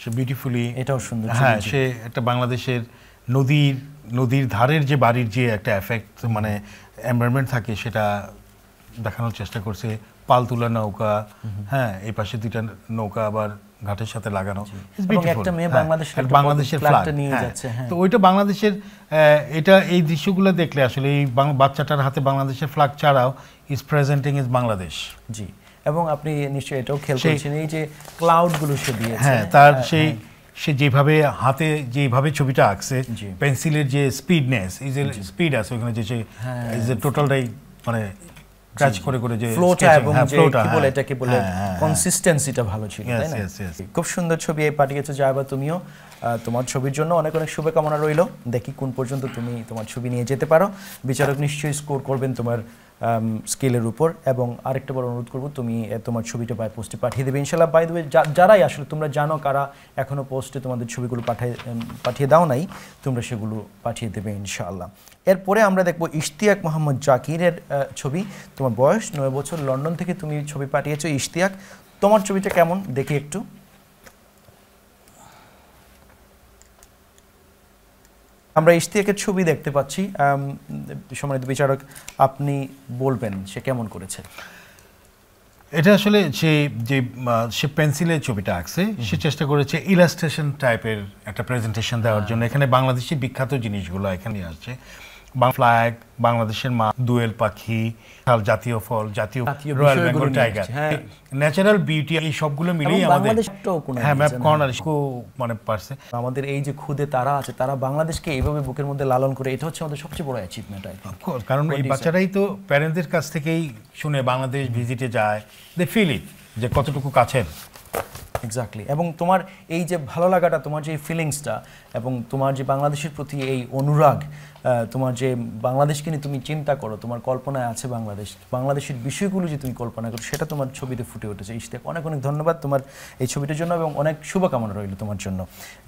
সে বিউটিফুলি এটাও সুন্দর হ্যাঁ সে একটা বাংলাদেশের নদীর নদীর ধারের যে বাড়ির যে একটা এফেক্ট মানে এনভায়রনমেন্ট থাকে সেটা দেখানোর চেষ্টা করছে নৌকা হ্যাঁ এই পাশে দুইটা নৌকা আবার ঘাটের সাথে লাগানো হ্যাঁ, বাংলাদেশের নিয়ে হ্যাঁ। যাচ্ছে হ্যাঁ। তো ওইটা বাংলাদেশের এটা এই দৃশ্যগুলো দেখলে আসলে এই বাচ্চাটার হাতে বাংলাদেশের ফ্ল্যাগ ছাড়াও ইজ প্রেজেন্টিং ইজ বাংলাদেশ জি এবং আপনি নিশ্চয়ই এটাও খেয়াল করেছেন এই যে ক্লাউড গুলো সে দিয়ে হ্যাঁ তার হ্যাঁ, সেই হ্যাঁ। সে যেভাবে হাতে যেভাবে ছবিটা আঁকছে পেন্সিলের যে স্পিডনেস ইজ এ স্পিড আছে ওখানে যে সে ইজ এ টোটালটাই মানে কাজ করে করে যে ফ্লোটা এবং হ্যাঁ, যে কি বলে এটাকে বলে কনসিস্টেন্সিটা ভালো ছিল তাই না খুব সুন্দর ছবি এই পাঠিয়েছো জায়বা তুমিও তোমার ছবির জন্য অনেক অনেক শুভকামনা রইল দেখি কোন পর্যন্ত তুমি তোমার ছবি নিয়ে যেতে পারো বিচারক নিশ্চয়ই স্কোর করবেন তোমার স্কেলের um, উপর এবং আরেকটা বড় অনুরোধ করবো তুমি তোমার ছবিটা বাই পোস্টে পাঠিয়ে দেবে ইনশাল্লাহ বাই দেবে যারাই আসলে তোমরা জানো কারা এখনও পোস্টে তোমাদের ছবিগুলো পাঠায় পাঠিয়ে দাও নাই তোমরা সেগুলো পাঠিয়ে দেবে ইনশাল্লাহ এরপরে আমরা দেখব ইশতিয়াক মোহাম্মদ জাকিরের ছবি তোমার বয়স নয় বছর লন্ডন থেকে তুমি ছবি পাঠিয়েছো ইশতিয়াক তোমার ছবিটা কেমন দেখি একটু আমরা ইশতিয়াকের ছবি দেখতে পাচ্ছি সম্মানিত বিচারক আপনি বলবেন সে কেমন করেছে এটা আসলে সে যে সে পেন্সিলের ছবিটা আঁকছে সে চেষ্টা করেছে ইলাস্ট্রেশন টাইপের একটা প্রেজেন্টেশন দেওয়ার হ্যাঁ। জন্য এখানে বাংলাদেশি বিখ্যাত জিনিসগুলো এখানে আসছে ফ্ল্যাগ বাংলাদেশের মা দোয়েল পাখি জাতীয় ফল জাতীয় royal Bengal tiger natural beauty এই সবগুলো মিলিয়ে আমাদের হ্যাঁ ম্যাপ কর্নার মানে পারছে আমাদের এই যে খুদে তারা আছে তারা বাংলাদেশকে এইভাবে বুকের মধ্যে লালন করে এটা হচ্ছে আমাদের সবচেয়ে বড় অ্যাচিভমেন্ট কারণ এই বাচ্চারাই তো প্যারেন্টদের কাছ থেকেই শুনে বাংলাদেশ ভিজিটে যায় দে ফিল ইট যে কতটুকু কাছের এক্স্যাক্টলি এবং তোমার এই যে ভালো লাগাটা তোমার যে ফিলিংসটা এবং তোমার যে বাংলাদেশের প্রতি এই অনুরাগ তোমার যে বাংলাদেশকে নিয়ে তুমি চিন্তা করো তোমার কল্পনায় আছে বাংলাদেশ বাংলাদেশের বিষয়গুলো যে তুমি কল্পনা করো সেটা তোমার ছবিতে ফুটে উঠেছে ইশতেক অনেক অনেক ধন্যবাদ তোমার এই ছবিটার জন্য এবং অনেক শুভকামনা রইল তোমার জন্য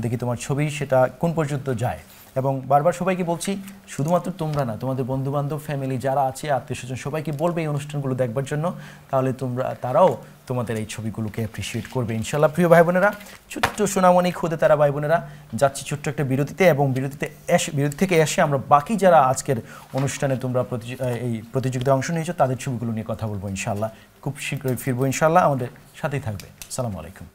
দেখি তোমার ছবি সেটা কোন পর্যন্ত যায় এবং বারবার সবাইকে বলছি শুধুমাত্র তোমরা না তোমাদের বন্ধুবান্ধব ফ্যামিলি যারা আছে আত্মীয় স্বজন সবাইকে বলবে এই অনুষ্ঠানগুলো দেখবার জন্য তাহলে তোমরা তারাও তোমাদের এই ছবিগুলোকে অ্যাপ্রিসিয়েট করবে ইনশাল্লাহ প্রিয় ভাই বোনেরা ছোট্ট সোনামণি খুদে তারা ভাই বোনেরা যাচ্ছি ছোট্ট একটা বিরতিতে এবং বিরতিতে এসে বিরতি থেকে এসে আমরা বাকি যারা আজকের অনুষ্ঠানে তোমরা এই প্রতিযোগিতায় অংশ নিয়েছো তাদের ছবিগুলো নিয়ে কথা বলবো ইনশাল্লাহ খুব শীঘ্রই ফিরবো ইনশাল্লাহ আমাদের সাথেই থাকবে সালাম আলাইকুম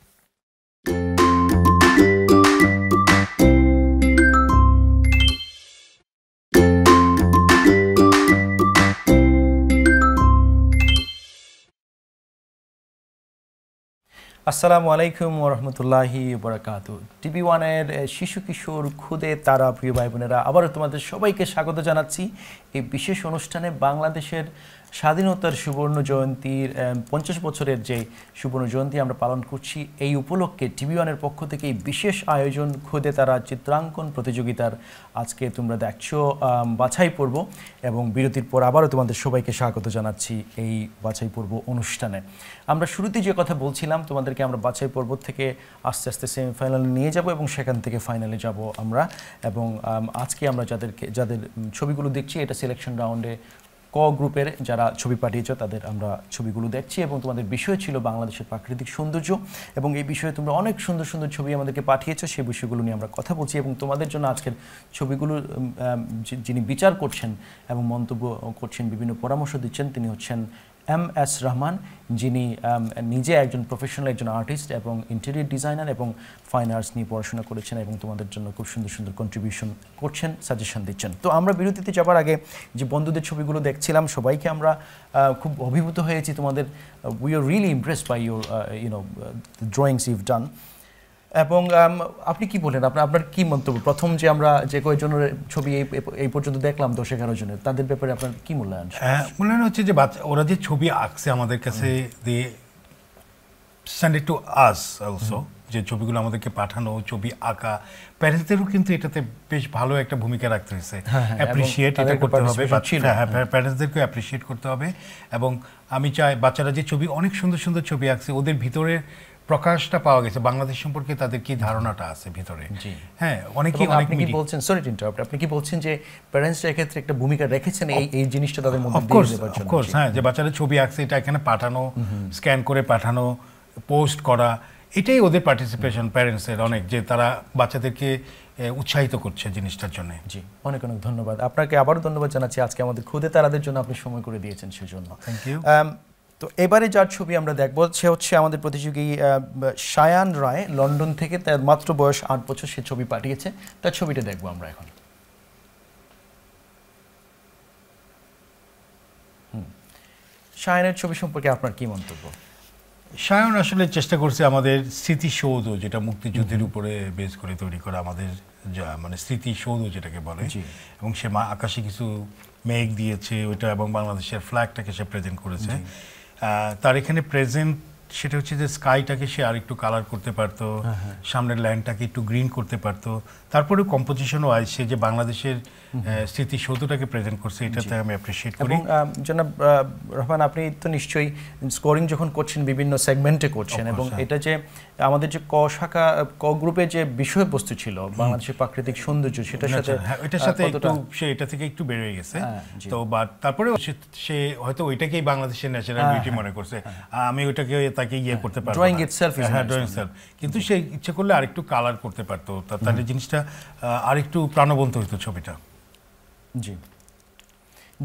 আসসালামু আলাইকুম ওরহমতুল্লাহি বরাকাত টিভি ওয়ানের শিশু কিশোর খুদে তারা প্রিয় ভাই বোনেরা আবারও তোমাদের সবাইকে স্বাগত জানাচ্ছি এই বিশেষ অনুষ্ঠানে বাংলাদেশের স্বাধীনতার সুবর্ণ জয়ন্তীর পঞ্চাশ বছরের যে সুবর্ণ জয়ন্তী আমরা পালন করছি এই উপলক্ষে টিভি ওয়ানের পক্ষ থেকে এই বিশেষ আয়োজন খুদে তারা চিত্রাঙ্কন প্রতিযোগিতার আজকে তোমরা দেখছো বাছাই পর্ব এবং বিরতির পর আবারও তোমাদের সবাইকে স্বাগত জানাচ্ছি এই বাছাই পর্ব অনুষ্ঠানে আমরা শুরুতে যে কথা বলছিলাম তোমাদেরকে আমরা বাছাই পর্ব থেকে আস্তে আস্তে সেমিফাইনালে নিয়ে যাব এবং সেখান থেকে ফাইনালে যাব আমরা এবং আজকে আমরা যাদেরকে যাদের ছবিগুলো দেখছি এটা সিলেকশন রাউন্ডে ক গ্রুপের যারা ছবি পাঠিয়েছ তাদের আমরা ছবিগুলো দেখছি এবং তোমাদের বিষয় ছিল বাংলাদেশের প্রাকৃতিক সৌন্দর্য এবং এই বিষয়ে তোমরা অনেক সুন্দর সুন্দর ছবি আমাদেরকে পাঠিয়েছো সেই বিষয়গুলো নিয়ে আমরা কথা বলছি এবং তোমাদের জন্য আজকের ছবিগুলো যিনি বিচার করছেন এবং মন্তব্য করছেন বিভিন্ন পরামর্শ দিচ্ছেন তিনি হচ্ছেন এম এস রহমান যিনি নিজে একজন প্রফেশনাল একজন আর্টিস্ট এবং ইন্টেরিয়র ডিজাইনার এবং ফাইন আর্টস নিয়ে পড়াশোনা করেছেন এবং তোমাদের জন্য খুব সুন্দর সুন্দর কন্ট্রিবিউশন করছেন সাজেশন দিচ্ছেন তো আমরা বিরতিতে যাবার আগে যে বন্ধুদের ছবিগুলো দেখছিলাম সবাইকে আমরা খুব অভিভূত হয়েছি তোমাদের we are really impressed by your you know drawings you've done এবং আপনি কি বলেন আপনার আপনার কি মন্তব্য প্রথম যে আমরা যে কয়েকজনের ছবি এই এই পর্যন্ত দেখলাম দশ এগারো জনের তাদের ব্যাপারে আপনার কি মূল্যায়ন হ্যাঁ, মূল্যায়ন হচ্ছে যে বাচ্চা ওরা যে ছবি আঁকছে আমাদের কাছে দিয়ে সেন্ড টু আস অলসো যে ছবিগুলো আমাদেরকে পাঠানো ছবি আঁকা প্যারেন্টসদেরও কিন্তু এটাতে বেশ ভালো একটা ভূমিকা রাখতে হয়েছে অ্যাপ্রিসিয়েট হ্যাঁ, এটা করতে হবে হ্যাঁ প্যারেন্টসদেরকে অ্যাপ্রিসিয়েট করতে হবে এবং আমি চাই বাচ্চারা যে ছবি অনেক সুন্দর সুন্দর ছবি আঁকছে ওদের ভিতরের প্রকাশটা পাওয়া গেছে বাংলাদেশ সম্পর্কে তাদের কি ধারণাটা আছে ভিতরে হ্যাঁ অনেকে অনেক কি বলছেন সরি ইন্টারাপ্ট আপনি কি বলছেন যে প্যারেন্টসরা ক্ষেত্রে একটা ভূমিকা রেখেছেন এই এই জিনিসটা তাদের মধ্যে দিয়ে দেওয়ার জন্য অফকোর্স হ্যাঁ যে বাচ্চাদের ছবি আছে এটা এখানে পাঠানো স্ক্যান করে পাঠানো পোস্ট করা এটাই ওদের পার্টিসিপেশন প্যারেন্টসের অনেক যে তারা বাচ্চাদেরকে উৎসাহিত করছে জিনিসটার জন্য জি অনেক অনেক ধন্যবাদ আপনাকে আবারও ধন্যবাদ জানাচ্ছি আজকে আমাদের খুদে তারাদের জন্য আপনি সময় করে দিয়েছেন সেজন্য থ্যাংক ইউ তো এবারে যার ছবি আমরা দেখব সে হচ্ছে আমাদের প্রতিযোগী সায়ান রায় লন্ডন থেকে তার মাত্র বয়স আট বছর সে ছবি পাঠিয়েছে তার ছবিটা দেখব আমরা এখন সায়নের ছবি সম্পর্কে আপনার কি মন্তব্য সায়ন আসলে চেষ্টা করছে আমাদের স্মৃতিসৌধ যেটা মুক্তিযুদ্ধের উপরে বেস করে তৈরি করা আমাদের যা মানে স্মৃতিসৌধ যেটাকে বলে এবং সে মা আকাশে কিছু মেঘ দিয়েছে ওইটা এবং বাংলাদেশের ফ্ল্যাগটাকে সে প্রেজেন্ট করেছে তার এখানে প্রেজেন্ট সেটা হচ্ছে যে স্কাইটাকে সে আর একটু কালার করতে পারতো হ্যাঁ, হ্যাঁ। সামনের ল্যান্ডটাকে একটু গ্রিন করতে পারতো তারপরে কম্পোজিশন ওয়াইজ সে যে বাংলাদেশের স্মৃতিসৌধটাকে প্রেজেন্ট করছে এটাতে আমি অ্যাপ্রিসিয়েট করি জনাব রহমান আপনি তো নিশ্চয়ই স্কোরিং যখন করছেন বিভিন্ন সেগমেন্টে করছেন এবং হ্যাঁ। এটা যে আমাদের যে ক শাখা ক গ্রুপে যে বিষয়বস্তু ছিল বাংলাদেশের প্রাকৃতিক সৌন্দর্য সেটার সাথে হ্যাঁ, এটার সাথে একটু সে এটা থেকে একটু বেড়ে গেছে হ্যাঁ, তো বাট তারপরে সে হয়তো ওইটাকেই বাংলাদেশের ন্যাচারাল বিউটি মনে করছে আমি ওইটাকে তাকে ইয়ে করতে পারবো ড্রয়িং ইটসেলফ হ্যাঁ ড্রয়িং সেলফ কিন্তু সে ইচ্ছে করলে আরেকটু কালার করতে পারতো তাহলে জিনিসটা আরেকটু প্রাণবন্ত হইতো ছবিটা জি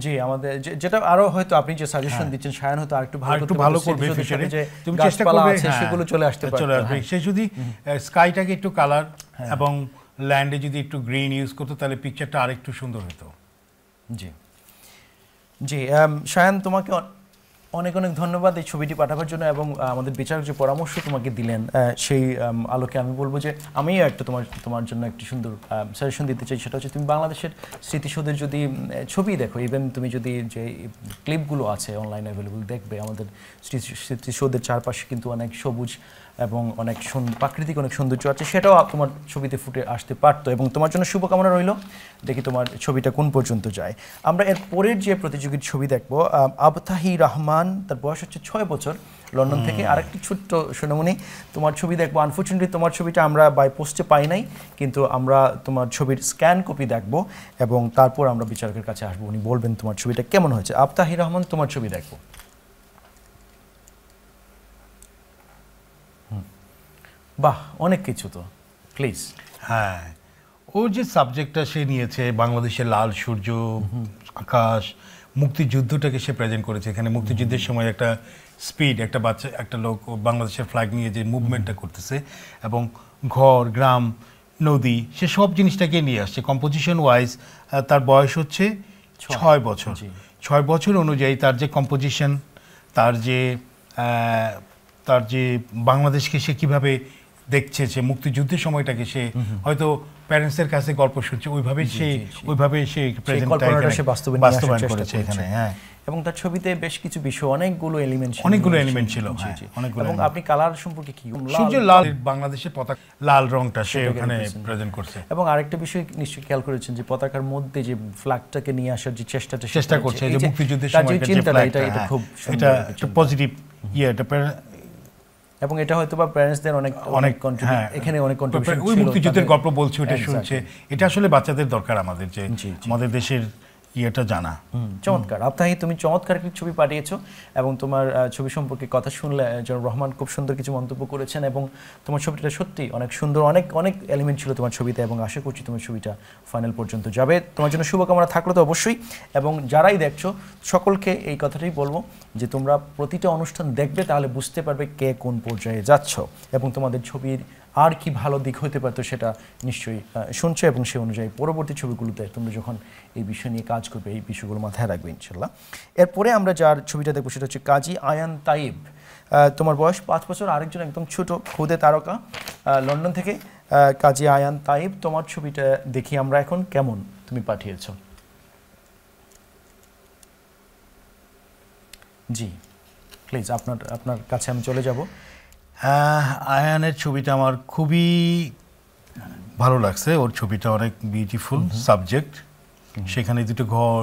জি আমাদের যেটা আরো হয়তো আপনি যে সাজেশন হ্যাঁ। দিচ্ছেন সায়ন হয়তো আরেকটু ভালো একটু ভালো করবে ফিচারে তুমি চেষ্টা করবে হ্যাঁ, সেগুলো চলে আসতে পারে সে যদি স্কাইটাকে একটু কালার হ্যাঁ। এবং ল্যান্ডে যদি একটু গ্রিন ইউজ করতো তাহলে পিকচারটা আরেকটু সুন্দর হতো জি জি সায়ন তোমাকে অনেক অনেক ধন্যবাদ এই ছবিটি পাঠাবার জন্য এবং আমাদের বিচারক যে পরামর্শ তোমাকে দিলেন সেই আলোকে আমি বলবো যে আমি একটা তোমার তোমার জন্য একটি সুন্দর সাজেশন দিতে চাই সেটা হচ্ছে তুমি বাংলাদেশের স্মৃতিসৌধের যদি ছবি দেখো ইভেন তুমি যদি যে ক্লিপগুলো আছে অনলাইন অ্যাভেলেবল দেখবে আমাদের স্মৃতিসৌধের চারপাশে কিন্তু অনেক সবুজ এবং অনেক প্রাকৃতিক অনেক সৌন্দর্য আছে সেটাও তোমার ছবিতে ফুটে আসতে পারতো এবং তোমার জন্য শুভকামনা রইল দেখি তোমার ছবিটা কোন পর্যন্ত যায় আমরা এর পরের যে প্রতিযোগীর ছবি দেখব আবতাহি রহমান তার বয়স হচ্ছে ছয় বছর লন্ডন থেকে আরেকটি ছোট্ট সোনামণি তোমার ছবি দেখবো আনফর্চুনেটলি তোমার ছবিটা আমরা বাই পোস্টে পাই নাই কিন্তু আমরা তোমার ছবির স্ক্যান কপি দেখব এবং তারপর আমরা বিচারকের কাছে আসবো উনি বলবেন তোমার ছবিটা কেমন হয়েছে আবতাহি রহমান তোমার ছবি দেখবো বাহ অনেক কিছু তো প্লিজ হ্যাঁ ও যে সাবজেক্টটা সে নিয়েছে বাংলাদেশের লাল সূর্য আকাশ মুক্তিযুদ্ধটাকে সে প্রেজেন্ট করেছে এখানে মুক্তিযুদ্ধের সময় একটা স্পিড একটা বাচ্চা একটা লোক বাংলাদেশের ফ্ল্যাগ নিয়ে যে মুভমেন্টটা করতেছে এবং ঘর গ্রাম নদী সে সব জিনিসটাকে নিয়ে আসছে কম্পোজিশন ওয়াইজ তার বয়স হচ্ছে ছয় বছর ছয় বছর অনুযায়ী তার যে কম্পোজিশন তার যে তার যে বাংলাদেশকে সে কীভাবে দেখছে সে মুক্তিযুদ্ধের সময়টাকে সে হয়তো প্যারেন্টসের কাছে গল্প শুনছে ওইভাবে সে ওইভাবে সে বাস্তবায়ন করেছে এখানে হ্যাঁ এবং তার ছবিতে বেশ কিছু বিষয় অনেকগুলো এলিমেন্ট ছিল অনেকগুলো এলিমেন্ট ছিল হ্যাঁ, অনেকগুলো এবং আপনি কালার সম্পর্কে কি সূর্য লাল বাংলাদেশের পতাকা লাল রংটা সে ওখানে প্রেজেন্ট করছে এবং আরেকটা বিষয় নিশ্চয়ই খেয়াল করেছেন যে পতাকার মধ্যে যে ফ্ল্যাগটাকে নিয়ে আসার যে চেষ্টাটা চেষ্টা করছে যে মুক্তিযুদ্ধের সময় ফ্ল্যাগটা এটা হ্যাঁ, খুব এটা পজিটিভ ইয়ে এটা এবং এটা হয়তো বা প্যারেন্টসদের অনেক অনেক হ্যাঁ এখানে অনেক কন্ট্রিবিউশন ওই মুক্তিযুদ্ধের গল্প বলছি ওটা শুনছে এটা আসলে বাচ্চাদের দরকার আমাদের যে আমাদের দেশের ইয়েটা জানা চমৎকার আপনাকে তুমি চমৎকার একটি ছবি পাঠিয়েছো এবং তোমার ছবি সম্পর্কে কথা শুনলে রহমান খুব সুন্দর কিছু মন্তব্য করেছেন এবং তোমার ছবিটা সত্যি অনেক সুন্দর অনেক অনেক এলিমেন্ট ছিল তোমার ছবিতে এবং আশা করছি তোমার ছবিটা ফাইনাল পর্যন্ত যাবে তোমার জন্য শুভকামনা থাকলো তো অবশ্যই এবং যারাই দেখছো সকলকে এই কথাটাই বলবো যে তোমরা প্রতিটা অনুষ্ঠান দেখবে তাহলে বুঝতে পারবে কে কোন পর্যায়ে যাচ্ছ এবং তোমাদের ছবির আর কি ভালো দিক হতে পারতো সেটা নিশ্চয়ই শুনছো এবং সে অনুযায়ী পরবর্তী ছবিগুলোতে তোমরা যখন এই বিষয় নিয়ে কাজ করবে এই বিষয়গুলো মাথায় রাখবে ইনশাল্লাহ এরপরে আমরা যার ছবিটা দেখবো সেটা হচ্ছে কাজী আয়ান তাইব তোমার বয়স পাঁচ বছর আরেকজন একদম ছোট খুদে তারকা লন্ডন থেকে কাজী আয়ান তাইব তোমার ছবিটা দেখি আমরা এখন কেমন তুমি পাঠিয়েছো জি প্লিজ আপনার আপনার কাছে আমি চলে যাব আয়ানের ছবিটা আমার খুবই ভালো লাগছে ওর ছবিটা অনেক বিউটিফুল সাবজেক্ট সেখানে দুটো ঘর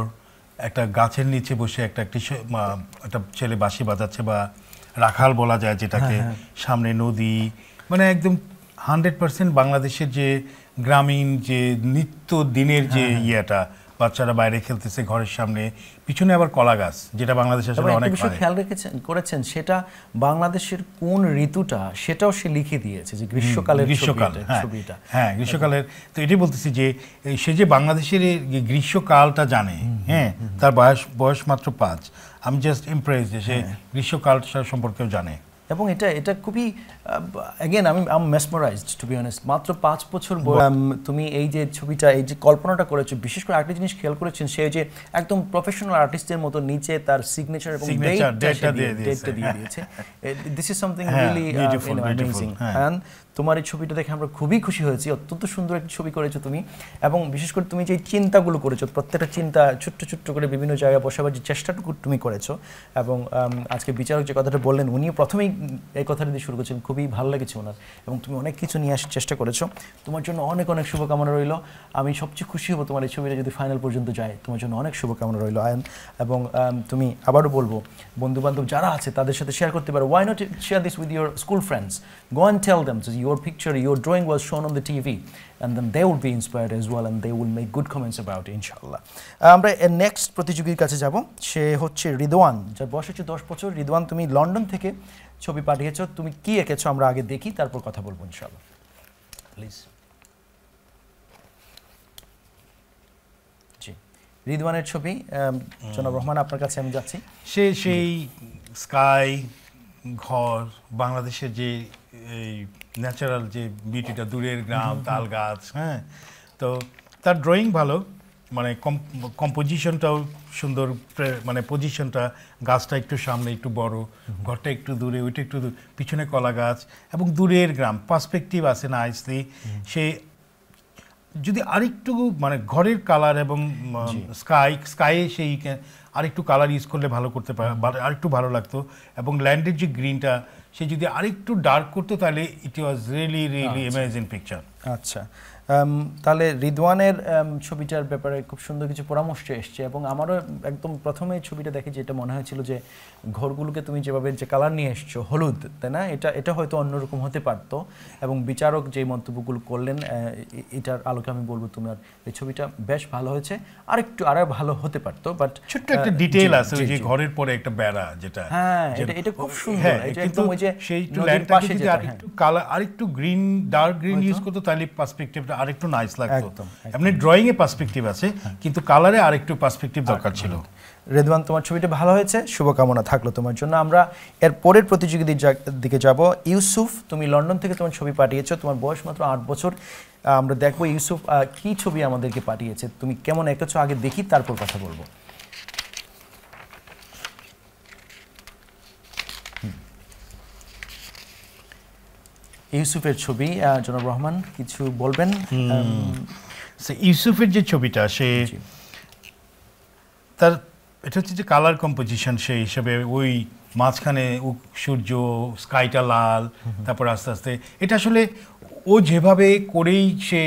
একটা গাছের নিচে বসে একটা একটি একটা ছেলে বাসি বাজাচ্ছে বা রাখাল বলা যায় যেটাকে হ্যাঁ, হ্যাঁ। সামনে নদী মানে একদম হান্ড্রেড পার্সেন্ট বাংলাদেশের যে গ্রামীণ যে নিত্য দিনের যে হ্যাঁ, ইয়েটা বাচ্চারা বাইরে খেলতেছে ঘরের সামনে পিছনে আবার কলা গাছ যেটা বাংলাদেশে আসলে অনেক বিষয় খেয়াল রেখেছেন করেছেন সেটা বাংলাদেশের কোন ঋতুটা সেটাও সে লিখে দিয়েছে যে গ্রীষ্মকালের গ্রীষ্মকাল হ্যাঁ, ছবিটা হ্যাঁ গ্রীষ্মকালের তো এটাই বলতেছি যে সে যে বাংলাদেশের গ্রীষ্মকালটা জানে হ্যাঁ তার বয়স বয়স মাত্র পাঁচ আমি জাস্ট ইমপ্রেস যে সে হ্যাঁ। গ্রীষ্মকালটা সম্পর্কেও জানে এবং এটা এটা খুবই অ্যাগেন আমি I'm mesmerised to be honest মাত্র পাঁচ বছর তুমি এই যে ছবিটা এই যে কল্পনাটা করেছো বিশেষ করে একটা জিনিস খেয়াল করেছেন সে যে একদম প্রফেশনাল আর্টিস্টের মতো নিচে তার সিগনেচার এবং ডেটটা দিয়ে দিয়েছে this is something really amazing and তোমার এই ছবিটা দেখে আমরা খুবই খুশি হয়েছি অত্যন্ত সুন্দর একটি ছবি করেছো তুমি এবং বিশেষ করে তুমি যে চিন্তাগুলো করেছো প্রত্যেকটা চিন্তা ছোট্ট ছোট্ট করে বিভিন্ন জায়গায় বসাবার যে চেষ্টাটুকু তুমি করেছো এবং um, আজকে বিচারক যে কথাটা বললেন উনিও প্রথমেই এই কথাটা দিয়ে শুরু করেছেন খুব খুবই ভালো লেগেছে ওনার এবং তুমি অনেক কিছু নিয়ে আসার চেষ্টা করেছো তোমার জন্য অনেক অনেক শুভকামনা রইল আমি সবচেয়ে খুশি হবো তোমার এই ছবিটা যদি ফাইনাল পর্যন্ত যায় তোমার জন্য অনেক শুভকামনা রইল আয়ন এবং তুমি আবারও বলবো বন্ধু বান্ধব যারা আছে তাদের সাথে শেয়ার করতে পারো why not share this with your school friends go and tell them your picture your drawing was shown on the TV and then they would be inspired as well and they will make good comments about ইনশাল্লাহ আমরা নেক্সট প্রতিযোগীর কাছে যাব সে হচ্ছে রিদওয়ান যার বয়স হচ্ছে দশ বছর রিদওয়ান তুমি লন্ডন থেকে ছবি পাঠিয়েছ তুমি কি এঁকেছ আমরা আগে দেখি তারপর কথা বলবো ইনশাল্লাহ প্লিজ রিদওয়ানের ছবি জনাব রহমান আপনার কাছে আমি যাচ্ছি সে সেই স্কাই ঘর বাংলাদেশের যে এই ন্যাচারাল যে বিউটিটা দূরের গ্রাম তাল গাছ হ্যাঁ তো তার ড্রয়িং ভালো মানে কম্পোজিশনটাও সুন্দর মানে পজিশনটা গাছটা একটু সামনে একটু বড় ঘরটা একটু দূরে ওইটা একটু পিছনে কলা গাছ এবং দূরের গ্রাম পার্সপেক্টিভ আছে না আইসলি সে যদি আরেকটু মানে ঘরের কালার এবং স্কাই স্কাইয়ে সেই আরেকটু কালার ইউজ করলে ভালো করতে পারে আরেকটু ভালো লাগতো এবং ল্যান্ডের যে গ্রিনটা সে যদি আরেকটু ডার্ক করতো তাহলে it was really really amazing picture আচ্ছা তাহলে রিদওয়ানের ছবিটার ব্যাপারে খুব সুন্দর কিছু পরামর্শ এসছে এবং আমারও একদম প্রথমে ছবিটা দেখে যেটা মনে হয়েছিল যে ঘরগুলোকে তুমি যেভাবে যে কালার নিয়ে এসছো হলুদ তাই না এটা এটা হয়তো অন্যরকম হতে পারত এবং বিচারক যে মন্তব্যগুলো করলেন এটার আলোকে আমি বলবো তুমি আর এই ছবিটা বেশ ভালো হয়েছে আর একটু আরো ভালো হতে পারত বাট ছোট্ট একটা ডিটেইল আছে ওই যে ঘরের পরে একটা বেড়া যেটা হ্যাঁ এটা এটা খুব সুন্দর হ্যাঁ, এটা একদম ওই যে সেই একটু যদি আরেকটু কালার হ্যাঁ। আরেকটু গ্রিন ডার্ক গ্রিন ইউজ করতে তাহলে পার্সপেক্টিভটা আরেকটু নাইস লাগতো এমনি ড্রয়িং এ পার্সপেক্টিভ আছে কিন্তু কালারে আরেকটু পার্সপেক্টিভ আচ্ছা, দরকার ছিল রেদওয়ান তোমার ছবিটা ভালো হয়েছে শুভকামনা থাকলো তোমার জন্য আমরা এর পরের প্রতিযোগিতার দিকে যাব ইউসুফ তুমি লন্ডন থেকে তোমার ছবি পাঠিয়েছো তোমার বয়স মাত্র আট বছর আমরা দেখবো ইউসুফ কি ছবি আমাদেরকে পাঠিয়েছে তুমি কেমন একটা আগে দেখি তারপর কথা বলবো ইউসুফের ছবি জনাব রহমান কিছু বলবেন ইউসুফের যে ছবিটা সে তার এটা হচ্ছে যে কালার কম্পোজিশন সেই হিসেবে ওই মাঝখানে সূর্য স্কাইটা লাল তারপর আস্তে আস্তে এটা আসলে ও যেভাবে করেই সে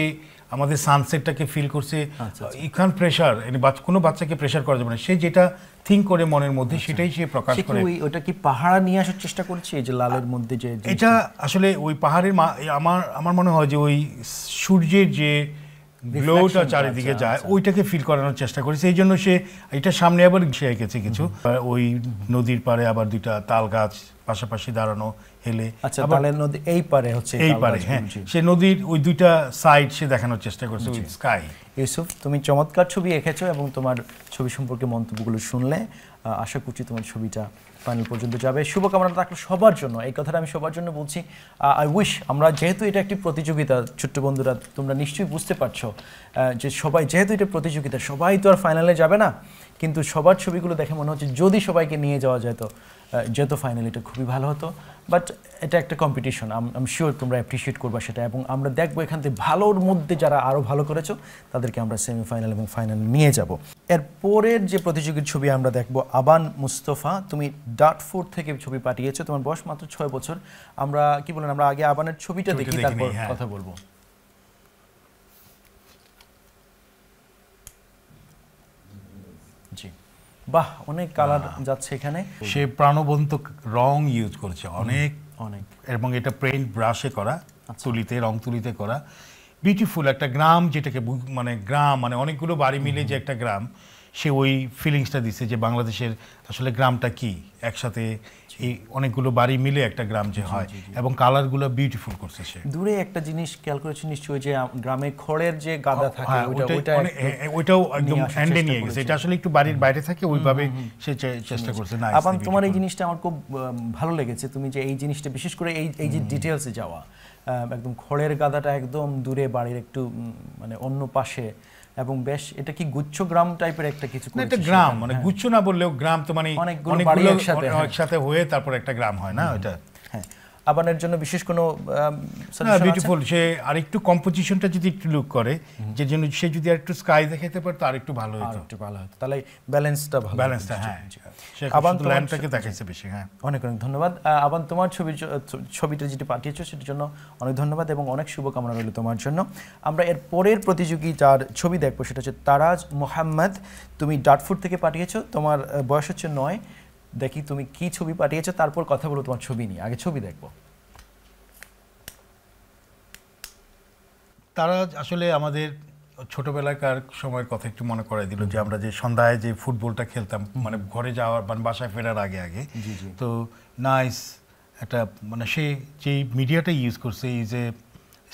আমাদের সানসেটটাকে ফিল করছে ইখান আচ্ছা, প্রেশার আচ্ছা। কোনো বাচ্চাকে প্রেশার করা যাবে না সে যেটা থিঙ্ক করে মনের মধ্যে আচ্ছা। সেটাই সে প্রকাশ করে ওটা কি পাহাড়া নিয়ে আসার চেষ্টা করছে যে লালের মধ্যে যে এটা আসলে ওই পাহাড়ের আমার আমার মনে হয় যে ওই সূর্যের যে গ্লোটা চারিদিকে যায় ওইটাকে ফিল করানোর চেষ্টা করেছে এই জন্য সে এটা সামনে আবার সে এঁকেছে কিছু ওই নদীর পারে আবার দুইটা তাল গাছ পাশাপাশি দাঁড়ানো হেলে আচ্ছা, এই পারে হচ্ছে এই পারে হ্যাঁ সে নদীর ওই দুইটা সাইড সে দেখানোর চেষ্টা করছে উইথ স্কাই ইউসুফ তুমি চমৎকার ছবি এঁকেছো এবং তোমার ছবি সম্পর্কে মন্তব্যগুলো শুনলে আশা করছি তোমার ছবিটা ফাইনাল পর্যন্ত যাবে শুভকামনা থাকলো সবার জন্য এই কথাটা আমি সবার জন্য বলছি আই উইশ আমরা যেহেতু এটা একটি প্রতিযোগিতা ছোট্ট বন্ধুরা তোমরা নিশ্চয়ই বুঝতে পারছো যে সবাই যেহেতু এটা প্রতিযোগিতা সবাই তো আর ফাইনালে যাবে না কিন্তু সবার ছবিগুলো দেখে মনে হচ্ছে যদি সবাইকে নিয়ে যাওয়া যায় তো যেত ফাইনাল এটা খুবই ভালো হতো বাট এটা একটা কম্পিটিশন আম শিওর তোমরা অ্যাপ্রিসিয়েট করবা সেটা এবং আমরা দেখবো এখান থেকে ভালোর মধ্যে যারা আরও ভালো করেছো তাদেরকে আমরা সেমিফাইনাল এবং ফাইনাল নিয়ে যাব এর পরের যে প্রতিযোগীর ছবি আমরা দেখব আবান মুস্তফা তুমি ফোর থেকে ছবি পাঠিয়েছো তোমার বয়স মাত্র ছয় বছর আমরা কি বলেন আমরা আগে আবানের ছবিটা দেখি তারপর হ্যাঁ। কথা বলবো বাহ অনেক কালার যাচ্ছে এখানে সে প্রাণবন্ত রং ইউজ করছে অনেক অনেক এবং এটা পেন্ট ব্রাশে করা আচ্ছা। তুলিতে রং তুলিতে করা বিউটিফুল একটা গ্রাম যেটাকে মানে গ্রাম মানে অনেকগুলো বাড়ি মিলে যে একটা গ্রাম সে ওই ফিলিংসটা দিছে যে বাংলাদেশের আসলে গ্রামটা কি একসাথে এই অনেকগুলো বাড়ি মিলে একটা গ্রাম যে হয় এবং কালারগুলো বিউটিফুল করছে সে দূরে একটা জিনিস খেয়াল করেছি নিশ্চয়ই যে গ্রামে খড়ের যে গাদা থাকে হ্যাঁ, ওইটাও একদম হ্যান্ডে নিয়ে গেছে এটা আসলে একটু বাড়ির বাইরে থাকে ওইভাবে সে চেষ্টা করছে না আবার তোমার এই জিনিসটা আমার খুব ভালো লেগেছে তুমি যে এই জিনিসটা বিশেষ করে এই এই যে ডিটেলসে যাওয়া একদম খড়ের গাদাটা একদম দূরে বাড়ির একটু মানে অন্য পাশে এবং বেশ এটা কি গুচ্ছ গ্রাম টাইপের একটা কিছু না এটা গ্রাম মানে হ্যাঁ। গুচ্ছ না বললেও গ্রাম তো মানে অনেকগুলো একসাথে হ্যাঁ। একসাথে হয়ে তারপর একটা গ্রাম হয় না ওইটা আবানের জন্য বিশেষ কোনো বিউটিফুল সে আর একটু কম্পোজিশনটা যদি একটু লুক করে যে জন্য সে যদি আর একটু স্কাই দেখাতে পারতো আর একটু ভালো হতো একটু ভালো হতো তাহলে ব্যালেন্সটা ভালো ব্যালেন্সটা হ্যাঁ আবান ল্যাম্পটাকে দেখাইছে বেশি হ্যাঁ অনেক অনেক ধন্যবাদ আবান তোমার ছবি ছবিটা যেটি পাঠিয়েছো সেটির জন্য অনেক ধন্যবাদ এবং অনেক শুভকামনা রইল তোমার জন্য আমরা এর পরের প্রতিযোগী যার ছবি দেখবো সেটা হচ্ছে তারাজ মোহাম্মদ তুমি ডাটফুট থেকে পাঠিয়েছো তোমার বয়স হচ্ছে নয় দেখি তুমি কি ছবি পাঠিয়েছো তারপর কথা বলো তোমার ছবি নিয়ে আগে ছবি দেখব তারা আসলে আমাদের ছোটবেলাকার সময়ের কথা একটু মনে করাই দিল যে আমরা যে সন্ধ্যায় যে ফুটবলটা খেলতাম মানে ঘরে যাওয়ার মানে বাসায় ফেরার আগে আগে তো নাইস একটা মানে সে যে মিডিয়াটা ইউজ করছে এই যে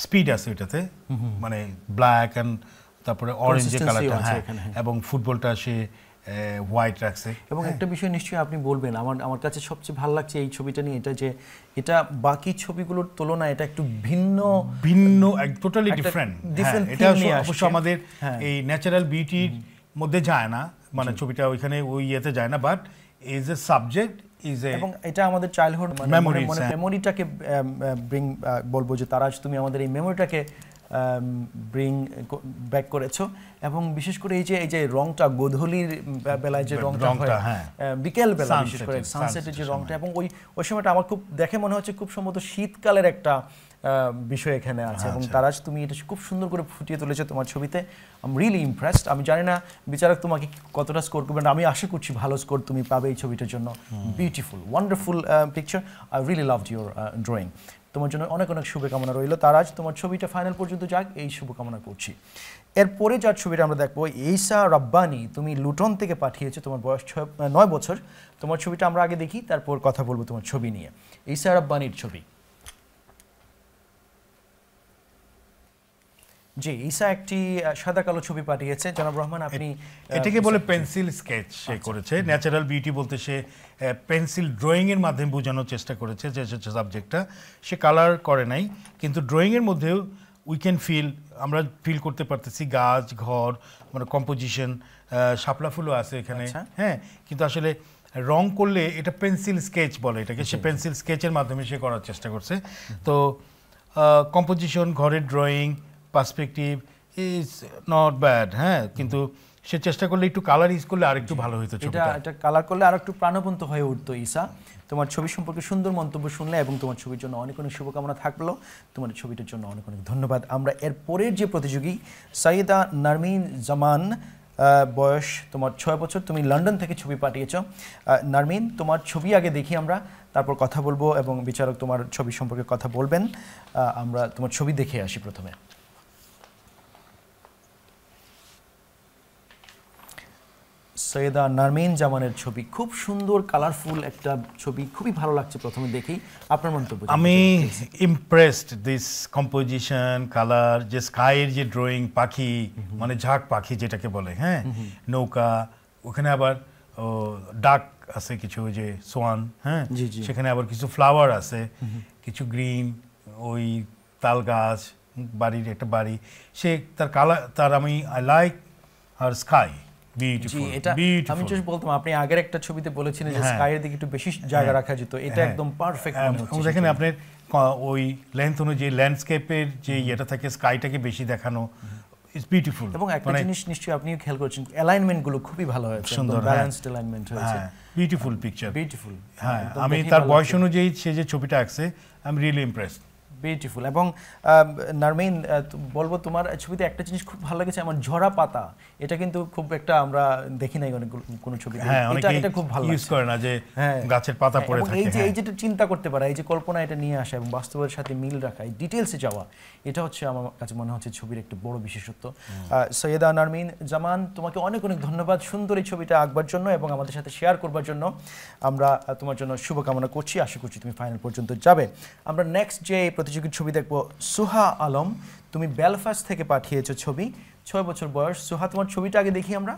স্পিড আছে ওইটাতে মানে ব্ল্যাক অ্যান্ড তারপরে অরেঞ্জ কালারটা হ্যাঁ এবং ফুটবলটা সে হোয়াইট রাখছে এবং হ্যাঁ। একটা বিষয় নিশ্চয়ই আপনি বলবেন আমার আমার কাছে সবচেয়ে ভালো লাগছে এই ছবিটা নিয়ে এটা যে এটা বাকি ছবিগুলোর তুলনায় এটা একটু ভিন্ন ভিন্ন এক টোটালি ডিফারেন্ট হ্যাঁ, এটা অবশ্য আমাদের হ্যাঁ। এই ন্যাচারাল বিউটির মধ্যে যায় না মানে ছবিটা ওইখানে ওই ইয়েতে যায় না বাট ইজ এ সাবজেক্ট এবং এটা আমাদের চাইল্ডহুড মেমোরিটাকে ব্রিং বলবো যে তারা তুমি আমাদের এই মেমোরিটাকে ব্রিং ব্যাক করেছ এবং বিশেষ করে এই যে এই যে রংটা গোধূলির বেলায় যে রংটা হয় হ্যাঁ। বিকেল বেলা বিশেষ করে সানসেটের যে রংটা এবং ওই ওই সময়টা আমার খুব দেখে মনে হচ্ছে খুব সম্ভবত শীতকালের একটা বিষয় এখানে আছে আচ্ছা। এবং তারা তুমি এটা খুব সুন্দর করে ফুটিয়ে তুলেছো তোমার ছবিতে আম রিয়েলি ইমপ্রেসড আমি জানি না বিচারক তোমাকে কতটা স্কোর করবেন আমি আশা করছি ভালো স্কোর তুমি পাবে এই ছবিটার জন্য beautiful wonderful picture I really love your drawing তোমার জন্য অনেক অনেক শুভকামনা রইল তার আজ তোমার ছবিটা ফাইনাল পর্যন্ত যাক এই শুভকামনা করছি এরপরে যার ছবিটা আমরা দেখবো এইসা রাব্বানি তুমি লুটন থেকে পাঠিয়েছো তোমার বয়স ছয় নয় বছর তোমার ছবিটা আমরা আগে দেখি তারপর কথা বলবো তোমার ছবি নিয়ে এইসা রাব্বানির ছবি জি ঈসা একটি সাদা কালো ছবি পাঠিয়েছে জনাব রহমান আপনি এটাকে বলে পেন্সিল স্কেচ সে আচ্ছা। করেছে ন্যাচারাল বিউটি বলতে সে পেন্সিল ড্রয়িংয়ের মাধ্যমে বোঝানোর চেষ্টা করেছে যে সাবজেক্টটা সে কালার করে নাই কিন্তু ড্রয়িংয়ের মধ্যেও উই ক্যান ফিল আমরা ফিল করতে পারতেছি গাছ ঘর মানে কম্পোজিশন শাপলা ফুলও আছে এখানে আচ্ছা। হ্যাঁ কিন্তু আসলে রং করলে এটা পেন্সিল স্কেচ বলে এটাকে সে পেন্সিল স্কেচের মাধ্যমে সে করার চেষ্টা করছে তো কম্পোজিশন ঘরের drawing perspective is not bad হ্যাঁ কিন্তু সে চেষ্টা করলে একটু কালার ইউজ করলে আর একটু ভালো হতো এটা এটা কালার করলে আরেকটু প্রাণবন্ত হয়ে উঠতো ঈশা তোমার ছবি সম্পর্কে সুন্দর মন্তব্য শুনলে এবং তোমার ছবির জন্য অনেক অনেক শুভকামনা থাকলো তোমার ছবিটার জন্য অনেক অনেক ধন্যবাদ আমরা এর পরের যে প্রতিযোগী সাইদা নারমিন জামান বয়স তোমার ছয় বছর তুমি লন্ডন থেকে ছবি পাঠিয়েছ নারমিন তোমার ছবি আগে দেখি আমরা তারপর কথা বলবো এবং বিচারক তোমার ছবি সম্পর্কে কথা বলবেন আমরা তোমার ছবি দেখে আসি প্রথমে সৈয়দা নারমিন জামানের ছবি খুব সুন্দর কালারফুল একটা ছবি খুবই ভালো লাগছে প্রথমে দেখেই আপনার মন্তব্য আমি ইমপ্রেসড দিস কম্পোজিশন কালার যে স্কাইয়ের যে ড্রয়িং পাখি মানে ঝাঁক পাখি যেটাকে বলে হ্যাঁ নৌকা ওখানে আবার ডাক আছে কিছু যে সোয়ান হ্যাঁ সেখানে আবার কিছু ফ্লাওয়ার আছে কিছু গ্রিন ওই তাল গাছ বাড়ির একটা বাড়ি সে তার কালার তার আমি আই লাইক আর স্কাই আমি বলতাম আপনি আগের একটা ছবিতে বলেছিলেন যে স্কাইয়ের হ্যাঁ। দিকে একটু বেশি জায়গা হ্যাঁ। রাখা যেত এটা হ্যাঁ। একদম পারফেক্ট ওই লেন্থ অনুযায়ী ল্যান্ডস্কেপের যে ইয়েটা থাকে স্কাইটাকে বেশি দেখানো বিউটিফুল এবং মানে খেয়াল গুলো খুবই ভালো বিউটিফুল পিকচার বিউটিফুল হ্যাঁ আমি তার বয়স অনুযায়ী সে যে ছবিটা আঁকছে আমি রিয়েলি ইম্প্রেসড বিউটিফুল এবং নারমিন বলবো তোমার ছবিতে একটা জিনিস খুব ভালো লেগেছে আমার ঝরা পাতা এটা কিন্তু খুব একটা আমরা দেখি নাই অনেক কোনো ছবি হ্যাঁ, এটা এটা খুব ভালো ইউজ করে না যে হ্যাঁ। গাছের পাতা হ্যাঁ, পড়ে থাকে এই যে এই যেটা চিন্তা করতে পারে এই যে কল্পনা এটা নিয়ে আসা এবং বাস্তবের সাথে মিল রাখা এই ডিটেলসে যাওয়া এটা হচ্ছে আমার কাছে মনে হচ্ছে ছবির একটা বড় বিশেষত্ব সৈয়দা নারমিন জামান তোমাকে অনেক অনেক ধন্যবাদ সুন্দর এই ছবিটা আঁকবার জন্য এবং আমাদের সাথে শেয়ার করবার জন্য আমরা তোমার জন্য শুভকামনা করছি আশা করছি তুমি ফাইনাল পর্যন্ত যাবে আমরা নেক্সট যে প্রতিযোগিতা কিছু ছবি দেখবো সুহা আলম তুমি বেলফাস্ট থেকে পাঠিয়েছো ছবি ছয় বছর বয়স সুহা তোমার ছবিটা আগে দেখি আমরা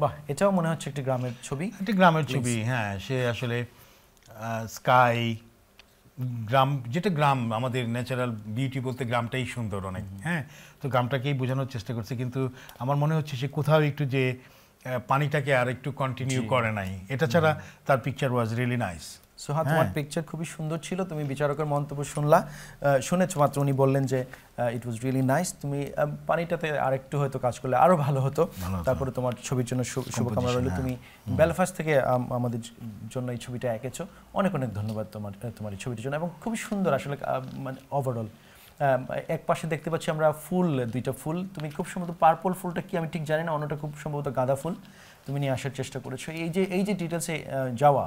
বাহ এটাও মনে হচ্ছে একটি গ্রামের ছবি একটি গ্রামের ছবি হ্যাঁ সে আসলে স্কাই গ্রাম যেটা গ্রাম আমাদের ন্যাচারাল বিউটি বলতে গ্রামটাই সুন্দর অনেক হ্যাঁ তো গ্রামটাকেই বোঝানোর চেষ্টা করছে কিন্তু আমার মনে হচ্ছে সে কোথাও একটু যে পানিটাকে আর একটু কন্টিনিউ করে নাই এটা ছাড়া তার picture was really nice Soha তোমার পিকচার হ্যাঁ। খুবই সুন্দর ছিল তুমি বিচারকের মন্তব্য শুনলা শুনেছ মাত্র উনি বললেন যে ইট ওয়াজ রিয়েলি নাইস তুমি পানিটাতে আর একটু হয়তো কাজ করলে আরও ভালো হতো তারপরে তোমার ছবির জন্য শুভকামনা রইল হ্যাঁ। তুমি বেলফাস্ট থেকে আমাদের জন্য এই ছবিটা এঁকেছো অনেক অনেক ধন্যবাদ তোমার তোমার এই ছবিটির জন্য এবং খুবই সুন্দর আসলে মানে ওভারঅল এক পাশে দেখতে পাচ্ছি আমরা ফুল দুইটা ফুল তুমি খুব সম্ভবত পার্পল ফুলটা কি আমি ঠিক জানি না অন্যটা খুব সম্ভবত গাঁদা ফুল তুমি নিয়ে আসার চেষ্টা করেছো এই যে এই যে ডিটেলসে যাওয়া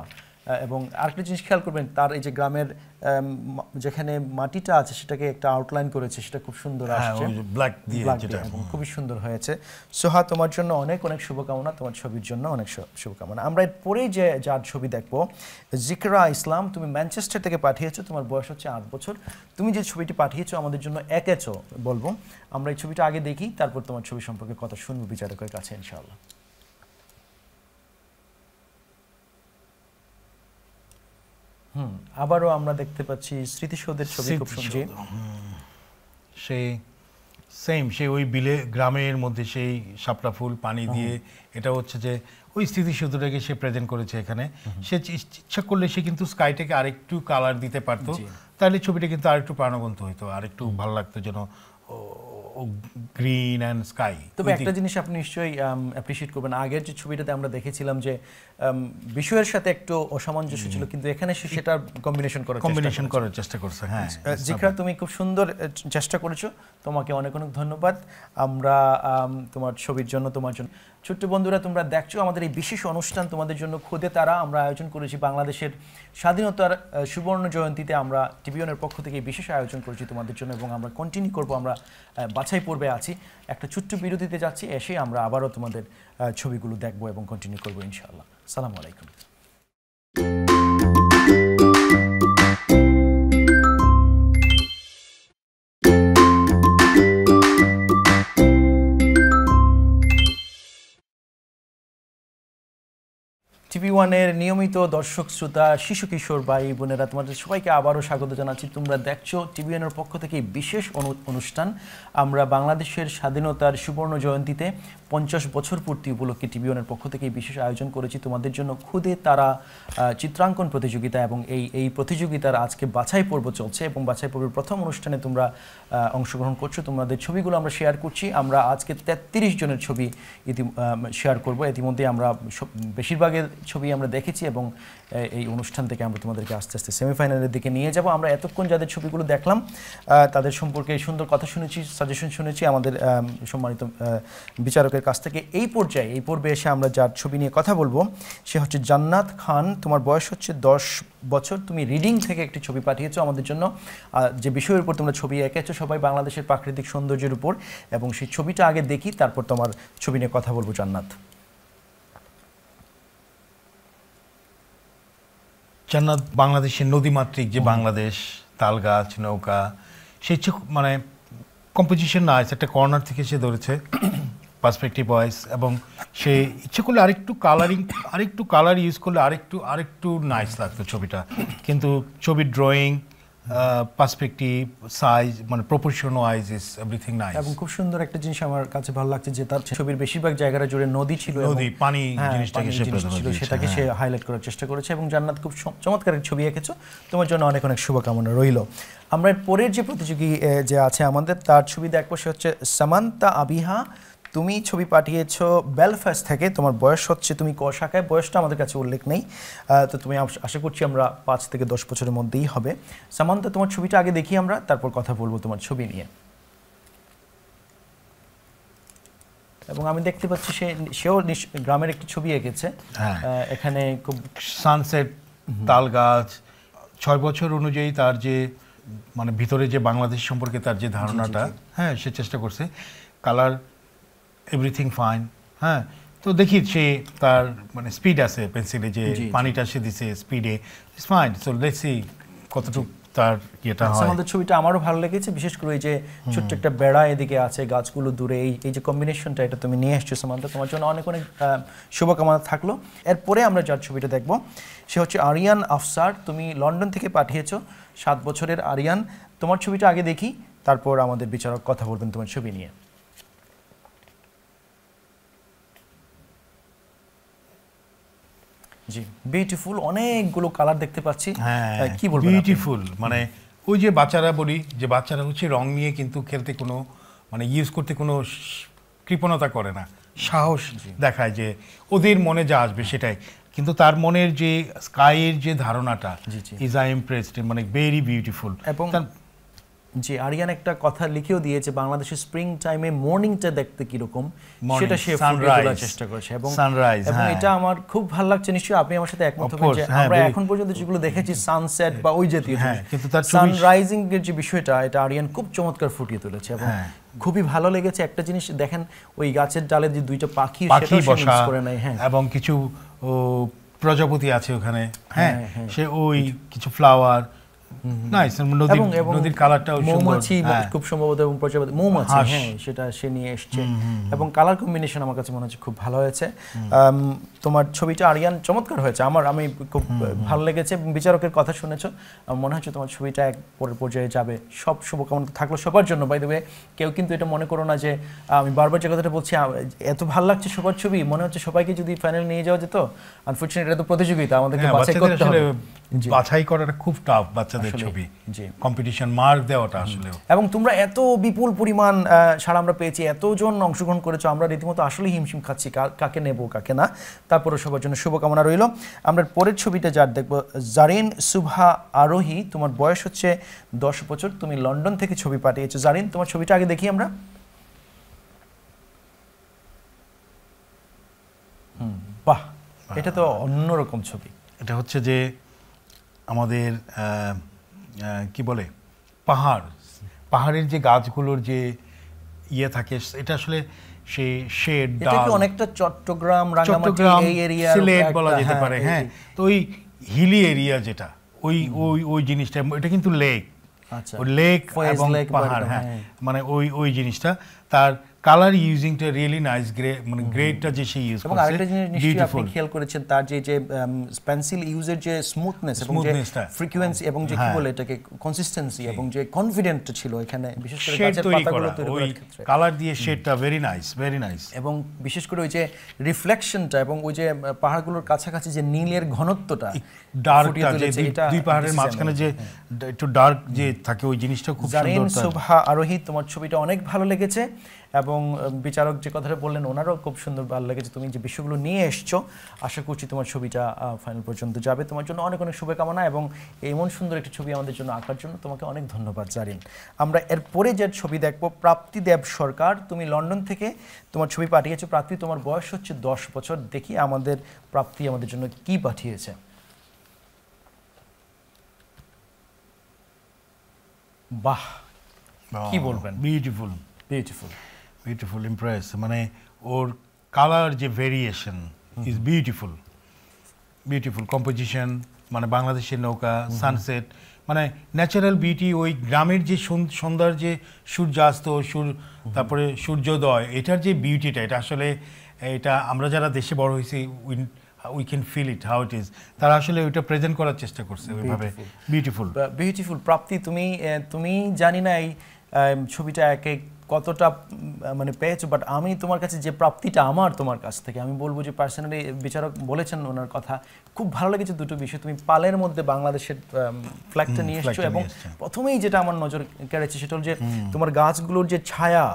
এবং আরেকটা জিনিস খেয়াল করবেন তার এই যে গ্রামের যেখানে মাটিটা আছে সেটাকে একটা আউটলাইন করেছে সেটা খুব সুন্দর হ্যাঁ, আসছে ব্ল্যাক দিয়ে যেটা খুবই সুন্দর হয়েছে সোহা হ্যাঁ, তোমার জন্য অনেক অনেক শুভকামনা তোমার ছবির জন্য অনেক শুভকামনা আমরা এর পরেই যে যার ছবি দেখব জিকরা ইসলাম তুমি ম্যানচেস্টার থেকে পাঠিয়েছো তোমার বয়স হচ্ছে আট বছর তুমি যে ছবিটি পাঠিয়েছো আমাদের জন্য একেছো বলবো আমরা এই ছবিটা আগে দেখি তারপর তোমার ছবি সম্পর্কে কথা শুনবো বিচারকের কাছে ইনশাআল্লাহ আবারও আমরা দেখতে পাচ্ছি স্মৃতিসৌধের ছবি খুব সুন্দর সেই সেম সেই ওই বিলে গ্রামের মধ্যে সেই শাপলা ফুল পানি দিয়ে এটা হচ্ছে যে ওই স্মৃতিসৌধটাকে সে প্রেজেন্ট করেছে এখানে সে ইচ্ছা করলে সে কিন্তু স্কাইটাকে আরেকটু কালার দিতে পারত তাহলে ছবিটা কিন্তু আরেকটু প্রাণবন্ত হতো আরেকটু ভালো লাগতো যেন গ্রিন অ্যান্ড স্কাই তবে একটা জিনিস আপনি নিশ্চয়ই অ্যাপ্রিসিয়েট um, করবেন আগের যে ছবিটাতে আমরা দেখেছিলাম যে বিষয়ের সাথে একটু অসামঞ্জস্য ছিল কিন্তু এখানে সে সেটার কম্বিনেশন করার কম্বিনেশন করার চেষ্টা করছে হ্যাঁ আচ্ছা, জিকরা তুমি খুব সুন্দর চেষ্টা করেছো তোমাকে অনেক অনেক ধন্যবাদ আমরা তোমার ছবির জন্য তোমার জন্য ছোট্ট বন্ধুরা তোমরা দেখছো আমাদের এই বিশেষ অনুষ্ঠান তোমাদের জন্য খুদে তারা আমরা আয়োজন করেছি বাংলাদেশের স্বাধীনতার সুবর্ণ জয়ন্তীতে আমরা টিভিওনের পক্ষ থেকে বিশেষ আয়োজন করেছি তোমাদের জন্য এবং আমরা কন্টিনিউ করব আমরা বাছাই পর্বে আছি একটা ছোট্ট বিরতিতে যাচ্ছি এসে আমরা আবারও তোমাদের ছবিগুলো দেখবো এবং কন্টিনিউ করবো ইনশাআল্লাহ সালামু আলাইকুম টিভি ওয়ানের নিয়মিত দর্শক শ্রোতা শিশু কিশোর ভাই বোনেরা তোমাদের সবাইকে আবারও স্বাগত জানাচ্ছি তোমরা দেখছো টিভি ওয়ানের পক্ষ থেকে বিশেষ অনুষ্ঠান আমরা বাংলাদেশের স্বাধীনতার সুবর্ণ জয়ন্তীতে পঞ্চাশ বছর পূর্তি উপলক্ষে টিভি ওয়ানের পক্ষ থেকে বিশেষ আয়োজন করেছি তোমাদের জন্য খুদে তারা চিত্রাঙ্কন প্রতিযোগিতা এবং এই এই প্রতিযোগিতার আজকে বাছাই পর্ব চলছে এবং বাছাই পর্বের প্রথম অনুষ্ঠানে তোমরা অংশগ্রহণ করছো তোমাদের ছবিগুলো আমরা শেয়ার করছি আমরা আজকে তেত্রিশ জনের ছবি ইতি শেয়ার করব ইতিমধ্যে আমরা বেশিরভাগের ছবি আমরা দেখেছি এবং এই অনুষ্ঠান থেকে আমরা তোমাদেরকে আস্তে আস্তে সেমিফাইনালের দিকে নিয়ে যাব আমরা এতক্ষণ যাদের ছবিগুলো দেখলাম তাদের সম্পর্কে সুন্দর কথা শুনেছি সাজেশন শুনেছি আমাদের সম্মানিত বিচারকের কাছ থেকে এই পর্যায়ে এই পর্বে এসে আমরা যার ছবি নিয়ে কথা বলবো সে হচ্ছে জান্নাত খান তোমার বয়স হচ্ছে দশ বছর তুমি রিডিং থেকে একটি ছবি পাঠিয়েছ আমাদের জন্য যে বিষয়ের উপর তোমরা ছবি এঁকেছো সবাই বাংলাদেশের প্রাকৃতিক সৌন্দর্যের উপর এবং সেই ছবিটা আগে দেখি তারপর তোমার ছবি নিয়ে কথা বলবো জান্নাত জান্নাত বাংলাদেশের নদীমাতৃক যে বাংলাদেশ তাল গাছ নৌকা সে মানে কম্পোজিশন না একটা কর্নার থেকে সে ধরেছে পার্সপেক্টিভ ওয়াইস এবং সে ইচ্ছে করলে আরেকটু কালারিং আরেকটু কালার ইউজ করলে আরেকটু আরেকটু নাইস লাগতো ছবিটা কিন্তু ছবির ড্রয়িং পার্সপেক্টিভ সাইজ মানে proportion wise is everything nice এবং খুব সুন্দর একটা জিনিস আমার কাছে ভালো লাগছে যে তার ছবির বেশিরভাগ জায়গাটা জুড়ে নদী ছিল নদী পানি হ্যাঁ, জিনিসটাকে সে ছিল সেটাকে সে হাইলাইট হ্যাঁ। করার চেষ্টা করেছে এবং জান্নাত খুব চমৎকার ছবি এঁকেছো তোমার জন্য অনেক অনেক শুভকামনা রইল আমরা পরের যে প্রতিযোগী যে আছে আমাদের তার ছবি দেখবো সে হচ্ছে সামান্তা আবিহা তুমি ছবি পাঠিয়েছ বেলফাস্ট থেকে তোমার বয়স হচ্ছে তুমি ক শাখায় বয়সটা আমাদের কাছে উল্লেখ নেই তো তুমি আশা করছি আমরা পাঁচ থেকে দশ বছরের মধ্যেই হবে সামান্ত তোমার ছবিটা আগে দেখি আমরা তারপর কথা বলবো তোমার ছবি নিয়ে এবং আমি দেখতে পাচ্ছি সে সেও গ্রামের একটি ছবি এঁকেছে হ্যাঁ। এখানে খুব সানসেট তাল গাছ ছয় বছর অনুযায়ী তার যে মানে ভিতরে যে বাংলাদেশ সম্পর্কে তার যে ধারণাটা হ্যাঁ সে চেষ্টা করছে কালার এভরিথিং ফাইন হ্যাঁ তো দেখি সে তার মানে স্পিড আছে পেন্সিলে যে পানিটা সে দিছে স্পিডে it's fine so let's see কতটুকু তার ইয়েটা আচ্ছা, হয় আমাদের ছবিটা আমারও ভালো লেগেছে বিশেষ করে এই যে ছোট্ট একটা বেড়া এদিকে আছে গাছগুলো দূরে এই এই যে কম্বিনেশনটা এটা তুমি নিয়ে এসছো সামান্ত তোমার জন্য অনেক অনেক শুভকামনা থাকলো এরপরে আমরা যার ছবিটা দেখব সে হচ্ছে আরিয়ান আফসার তুমি লন্ডন থেকে পাঠিয়েছো সাত বছরের আরিয়ান তোমার ছবিটা আগে দেখি তারপর আমাদের বিচারক কথা বলবেন তোমার ছবি নিয়ে বিউটিফুল অনেকগুলো কালার দেখতে পাচ্ছি হ্যাঁ, কি বলবো বিউটিফুল মানে ওই যে বাচ্চারা বলি যে বাচ্চারা হচ্ছে রং নিয়ে কিন্তু খেলতে কোনো মানে ইউজ করতে কোনো কৃপণতা করে না সাহস দেখায় যে ওদের মনে যা আসবে সেটাই কিন্তু তার মনের যে স্কাইয়ের যে ধারণাটা ইজ আই ইমপ্রেসড মানে ভেরি বিউটিফুল এবং যে আরিয়ান একটা কথা লিখেও দিয়েছে বাংলাদেশের স্প্রিং টাইমে মর্নিংটা দেখতে কিরকম সেটা সে ফুটিয়ে চেষ্টা করেছে এবং সানরাইজ এবং হ্যাঁ। এটা আমার খুব ভালো লাগছে নিশ্চয়ই আপনি আমার সাথে একমত হবেন যে হ্যাঁ, আমরা এখন পর্যন্ত যেগুলো দেখেছি সানসেট বা ওই জাতীয় হ্যাঁ, কিন্তু তার সানরাইজিং এর যে বিষয়টা এটা আরিয়ান খুব চমৎকার ফুটিয়ে তুলেছে এবং খুবই ভালো লেগেছে একটা জিনিস দেখেন ওই গাছের ডালে যে দুইটা পাখি সেটা মিস করে নাই হ্যাঁ এবং কিছু প্রজাপতি আছে ওখানে হ্যাঁ সে ওই কিছু ফ্লাওয়ার মানে নদীর মৌমাছি হ্যাঁ। খুব সম্ভবত এবং মৌমাছি হ্যাঁ সেটা সে নিয়ে এসছে এবং কালার কম্বিনেশন আমার কাছে মনে হচ্ছে খুব ভালো হয়েছে তোমার ছবিটা আরিয়ান চমৎকার হয়েছে আমার আমি খুব ভালো লেগেছে বিচারকের কথা শুনেছ মনে হচ্ছে তোমার ছবিটা এক পরের পর্যায়ে যাবে সব শুভকামনা থাকলো সবার জন্য বাই দেবে কেউ কিন্তু এটা মনে করো না যে আমি বারবার যে কথাটা বলছি এত ভালো লাগছে সবার ছবি মনে হচ্ছে সবাইকে যদি ফাইনাল নিয়ে যাওয়া যেত আনফর্চুনেট এটা তো প্রতিযোগিতা আমাদেরকে হ্যাঁ, বাছাই করতে হবে বাছাই করাটা খুব টাফ বাচ্চাদের ছবি কম্পিটিশন মার্ক দেওয়াটা আসলে এবং তোমরা এত বিপুল পরিমাণ সারা আমরা পেয়েছি এতজন অংশগ্রহণ করেছো আমরা রীতিমতো আসলে হিমশিম খাচ্ছি কাকে নেব কাকে না তা পৌরসভার জন্য শুভকামনা রইল আমরা পরের ছবিটা যার দেখব জারিন সুভা আরোহী তোমার বয়স হচ্ছে দশ বছর তুমি লন্ডন থেকে ছবি পাঠিয়েছো জারিন তোমার ছবিটা আগে দেখি আমরা বাহ এটা তো অন্যরকম ছবি এটা হচ্ছে যে আমাদের কি বলে পাহাড় পাহাড়ের যে গাছগুলোর যে ইয়ে থাকে এটা আসলে সেই শেড এটা অনেকটা চট্টগ্রাম রাঙ্গামাটি এরিয়া সিলেট বলা যেতে হ্যাঁ, পারে হ্যাঁ তো ওই হিলি এরিয়া যেটা ওই ওই ওই জিনিসটা এটা কিন্তু লেক আচ্ছা। লেক এবং পাহাড় হ্যাঁ।, হ্যাঁ মানে ওই ওই জিনিসটা তার কালার ইউজিংটা রিয়েলি নাইস গ্রে মানে গ্রেটা যে সে ইউজ এবং আরেকটা জিনিস নিশ্চয়ই আপনি খেয়াল করেছেন তার যে যে পেন্সিল ইউজের যে স্মুথনেস এবং যে ফ্রিকোয়েন্সি এবং যে কি হ্যাঁ। বলে এটাকে কনসিস্টেন্সি এবং যে কনফিডেন্ট ছিল এখানে বিশেষ করে গাছের পাতাগুলো তৈরি করার কালার দিয়ে শেডটা ভেরি নাইস ভেরি নাইস এবং বিশেষ করে ওই যে রিফ্লেকশনটা এবং ওই যে পাহাড়গুলোর কাছাকাছি যে নীলের ঘনত্বটা ডার্কটা যে দুই পাহাড়ের মাঝখানে যে একটু ডার্ক যে থাকে ওই জিনিসটা খুব সুন্দর সুভা আরোহী তোমার ছবিটা অনেক ভালো লেগেছে এবং বিচারক যে কথাটা বললেন ওনারও খুব সুন্দর ভালো লেগেছে তুমি যে বিষয়গুলো নিয়ে এসছো আশা করছি তোমার ছবিটা ফাইনাল পর্যন্ত যাবে তোমার জন্য অনেক অনেক শুভকামনা এবং এমন সুন্দর একটি ছবি আমাদের জন্য আঁকার জন্য তোমাকে অনেক ধন্যবাদ জানিন আমরা এরপরে যে ছবি দেখব দেব সরকার তুমি লন্ডন থেকে তোমার ছবি পাঠিয়েছো প্রাপ্তি তোমার বয়স হচ্ছে দশ বছর দেখি আমাদের প্রাপ্তি আমাদের জন্য কি পাঠিয়েছে বাহ কি বলবেন বিউটিফুল বিউটিফুল বিউটিফুল ইমপ্রেস মানে ওর কালার যে variation is beautiful beautiful composition মানে বাংলাদেশের নৌকা সানসেট মানে ন্যাচারাল বিউটি ওই গ্রামের যে সন্ধ্যার যে সূর্যাস্ত সুর তারপরে সূর্যোদয় এটার যে বিউটিটা এটা আসলে এটা আমরা যারা দেশে বড় হয়েছি we can feel it how it is তারা আসলে ওইটা প্রেজেন্ট করার চেষ্টা করছে ওইভাবে বিউটিফুল বিউটিফুল প্রাপ্তি তুমি তুমি জানি না এই ছবিটা এক এক কতটা মানে পেয়েছো বাট আমি তোমার কাছে যে প্রাপ্তিটা আমার তোমার কাছ থেকে আমি বলবো যে পার্সোনালি বিচারক বলেছেন ওনার কথা খুব ভালো লেগেছে দুটো বিষয় তুমি পালের মধ্যে বাংলাদেশের ফ্ল্যাগটা নিয়ে এসছো এবং প্রথমেই যেটা আমার নজর কেড়েছে সেটা হল যে তোমার গাছগুলোর যে ছায়া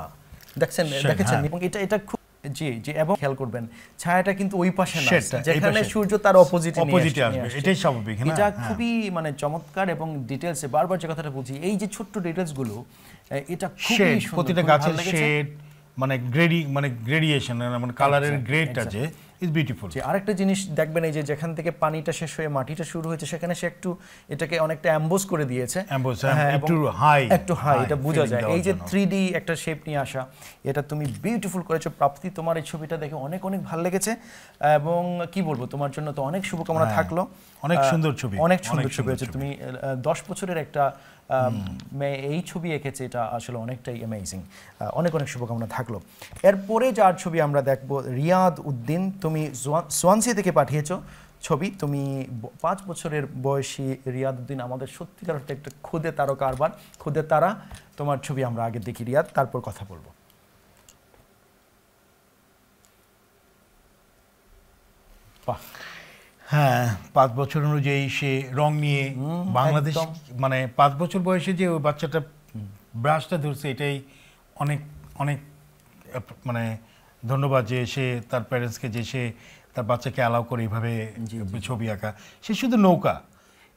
দেখছেন দেখেছেন হ্যাঁ। এবং এটা এটা খুব জি জি এবং খেয়াল করবেন ছায়াটা কিন্তু ওই পাশে না যেখানে সূর্য তার অপোজিটে অপোজিটে আসবে এটাই স্বাভাবিক না এটা হ্যাঁ, হ্যাঁ। খুবই মানে চমৎকার এবং ডিটেইলসে বারবার যে কথাটা বলছি এই যে ছোট্ট ডিটেইলস গুলো এটা খুবই সুন্দর প্রতিটা গাছের শেড মানে গ্রেডি মানে গ্রেডিয়েশন মানে কালারের মানে গ্রেডটা যে ইজ বিউটিফুল আরেকটা জিনিস দেখবেন এই যে যেখান থেকে পানিটা শেষ হয়ে মাটিটা শুরু হয়েছে সেখানে সে একটু এটাকে অনেকটা অ্যাম্বোস করে দিয়েছে অ্যাম্বোস um, একটু হাই একটু হাই এটা বোঝা যায় এই যে 3D একটা শেপ নিয়ে আসা এটা তুমি বিউটিফুল করেছো প্রাপ্তি তোমার এই ছবিটা দেখে অনেক অনেক ভালো লেগেছে এবং কি বলবো তোমার জন্য তো অনেক শুভকামনা হ্যাঁ, থাকলো অনেক সুন্দর ছবি অনেক সুন্দর ছবি হয়েছে তুমি 10 বছরের একটা এই ছবি এঁকেছে এটা আসলে অনেকটাই অ্যামেজিং অনেক অনেক শুভকামনা থাকলো এরপরে যার ছবি আমরা দেখব রিয়াদ উদ্দিন তুমি সোয়ানসি থেকে পাঠিয়েছ ছবি তুমি পাঁচ বছরের বয়সী রিয়াদ উদ্দিন আমাদের সত্যিকার অর্থে একটা ক্ষুদে তারো কারবার ক্ষুদে তারা তোমার ছবি আমরা আগে দেখি রিয়াদ তারপর কথা বলবো বাহ হ্যাঁ পাঁচ বছর অনুযায়ী সে রং নিয়ে বাংলাদেশ মানে পাঁচ বছর বয়সে যে ওই বাচ্চাটা ব্রাশটা ধরছে এটাই অনেক অনেক মানে ধন্যবাদ যে সে তার প্যারেন্টসকে যে সে তার বাচ্চাকে অ্যালাউ করে এইভাবে ছবি আঁকা সে শুধু নৌকা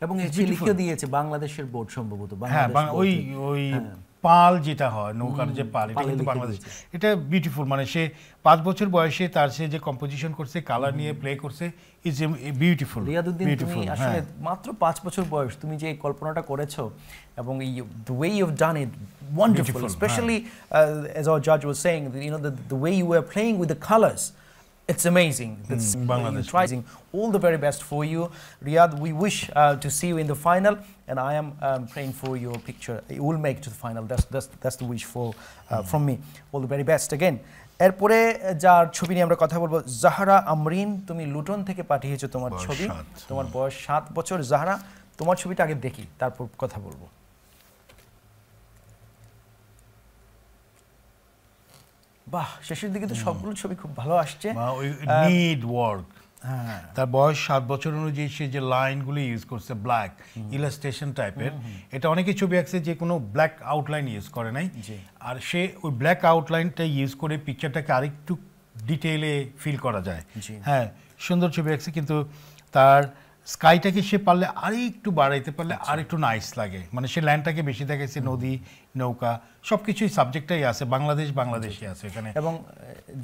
এবং লিখে দিয়েছে বাংলাদেশের বোর্ড সম্ভবত হ্যাঁ ওই ওই হ্যাঁ। পাল যেটা হয় নৌকার যে পাল এটা কিন্তু বাংলাদেশ এটা বিউটিফুল মানে সে পাঁচ বছর বয়সে তার সে যে কম্পোজিশন করছে কালার নিয়ে প্লে করছে ইজ এ বিউটিফুল রিয়াদুদ্দিন তুমি হ্যাঁ। আসলে মাত্র পাঁচ বছর বয়স তুমি যে কল্পনাটা করেছো এবং এই the way you done it wonderful specially as our জাজ was saying you know the way you are playing with the colours it's amazing. It's mm, Bangladesh. Amazing. all the very best for you. Riyadh, we wish uh, to see you in the final, and I am um, praying for your picture. It will make it to the final. That's, that's, that's the wish for, uh, mm. from me. All the very best again. এরপরে যার ছবি নিয়ে আমরা কথা বলবো জাহারা আমরিন তুমি লুটন থেকে পাঠিয়েছো তোমার ছবি তোমার বয়স সাত বছর জাহারা তোমার ছবিটা আগে দেখি তারপর কথা বলবো বাহ শেষের দিকে তো সবগুলো ছবি খুব ভালো আসছে নিড ওয়ার্ক হ্যাঁ। তার বয়স সাত বছর অনুযায়ী সে যে লাইনগুলো ইউজ করছে ব্ল্যাক ইলাস্ট্রেশন টাইপের এটা অনেকে ছবি আঁকছে যে কোনো ব্ল্যাক আউটলাইন ইউজ করে নাই আর সে ওই ব্ল্যাক আউটলাইনটা ইউজ করে পিকচারটাকে আরেকটু ডিটেইলে ফিল করা যায় হ্যাঁ সুন্দর ছবি আঁকছে কিন্তু তার স্কাইটাকে সে পারলে আর একটু বাড়াইতে পারলে আর একটু নাইস লাগে মানে সে ল্যান্ডটাকে বেশি দেখেছে নদী নৌকা সব কিছুই সাবজেক্টটাই আছে বাংলাদেশ বাংলাদেশে আচ্ছা। আছে এখানে এবং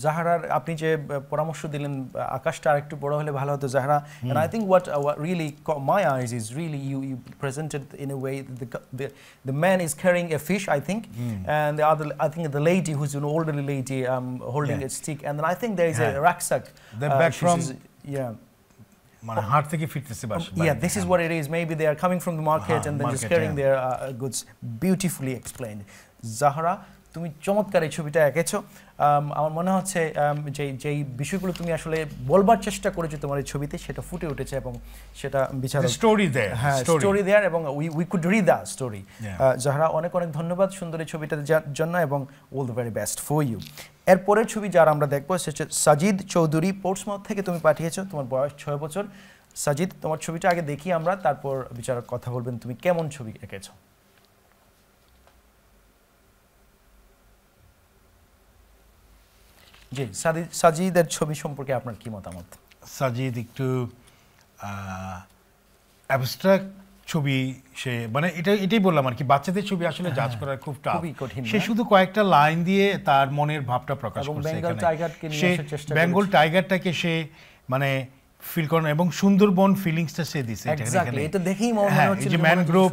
জাহারার আপনি যে পরামর্শ দিলেন আকাশটা আর একটু বড় হলে ভালো হতো Zahara and I think what really my eyes is really you you presented in a way the man is carrying a fish I think and the other I think the lady who's in older lady holding a stick and I think there is a rucksack the back from yeah yeah this is what it is maybe they are coming from the market and then just carrying their uh, uh, goods beautifully explained zahra তুমি চমৎকার এই ছবিটা এঁকেছো আমার মনে হচ্ছে যে যেই বিষয়গুলো তুমি আসলে বলবার চেষ্টা করেছো তোমার এই ছবিতে সেটা ফুটে উঠেছে এবং সেটা বিচার স্টোরি দেয় হ্যাঁ স্টোরি দেয়ার এবং we we could read the story Zahara অনেক অনেক ধন্যবাদ সুন্দর এই ছবিটার জন্য এবং all the very best for you এরপরের ছবি যার আমরা দেখবো হচ্ছে সাজিদ চৌধুরী পোর্টসমাউথ থেকে তুমি পাঠিয়েছো তোমার বয়স ছয় বছর সাজিদ তোমার ছবিটা আগে দেখি আমরা তারপর বিচারক কথা বলবেন তুমি কেমন ছবি এঁকেছো জি সাজিদের ছবি সম্পর্কে আপনার কি মতামত সাজিদ একটু ছবি সে মানে এটা এটাই বললাম আর কি বাচ্চাদের ছবি আসলে জাজ হ্যাঁ, করা খুব টাফ সে শুধু কয়েকটা লাইন দিয়ে তার মনের ভাবটা প্রকাশ করছে বেঙ্গল টাইগারটাকে সে মানে ফিল করেন এবং সুন্দরবন ফিলিংসটা সে দিছে এটা দেখেই মনে হ্যাঁ, হচ্ছে যে ম্যানগ্রোভ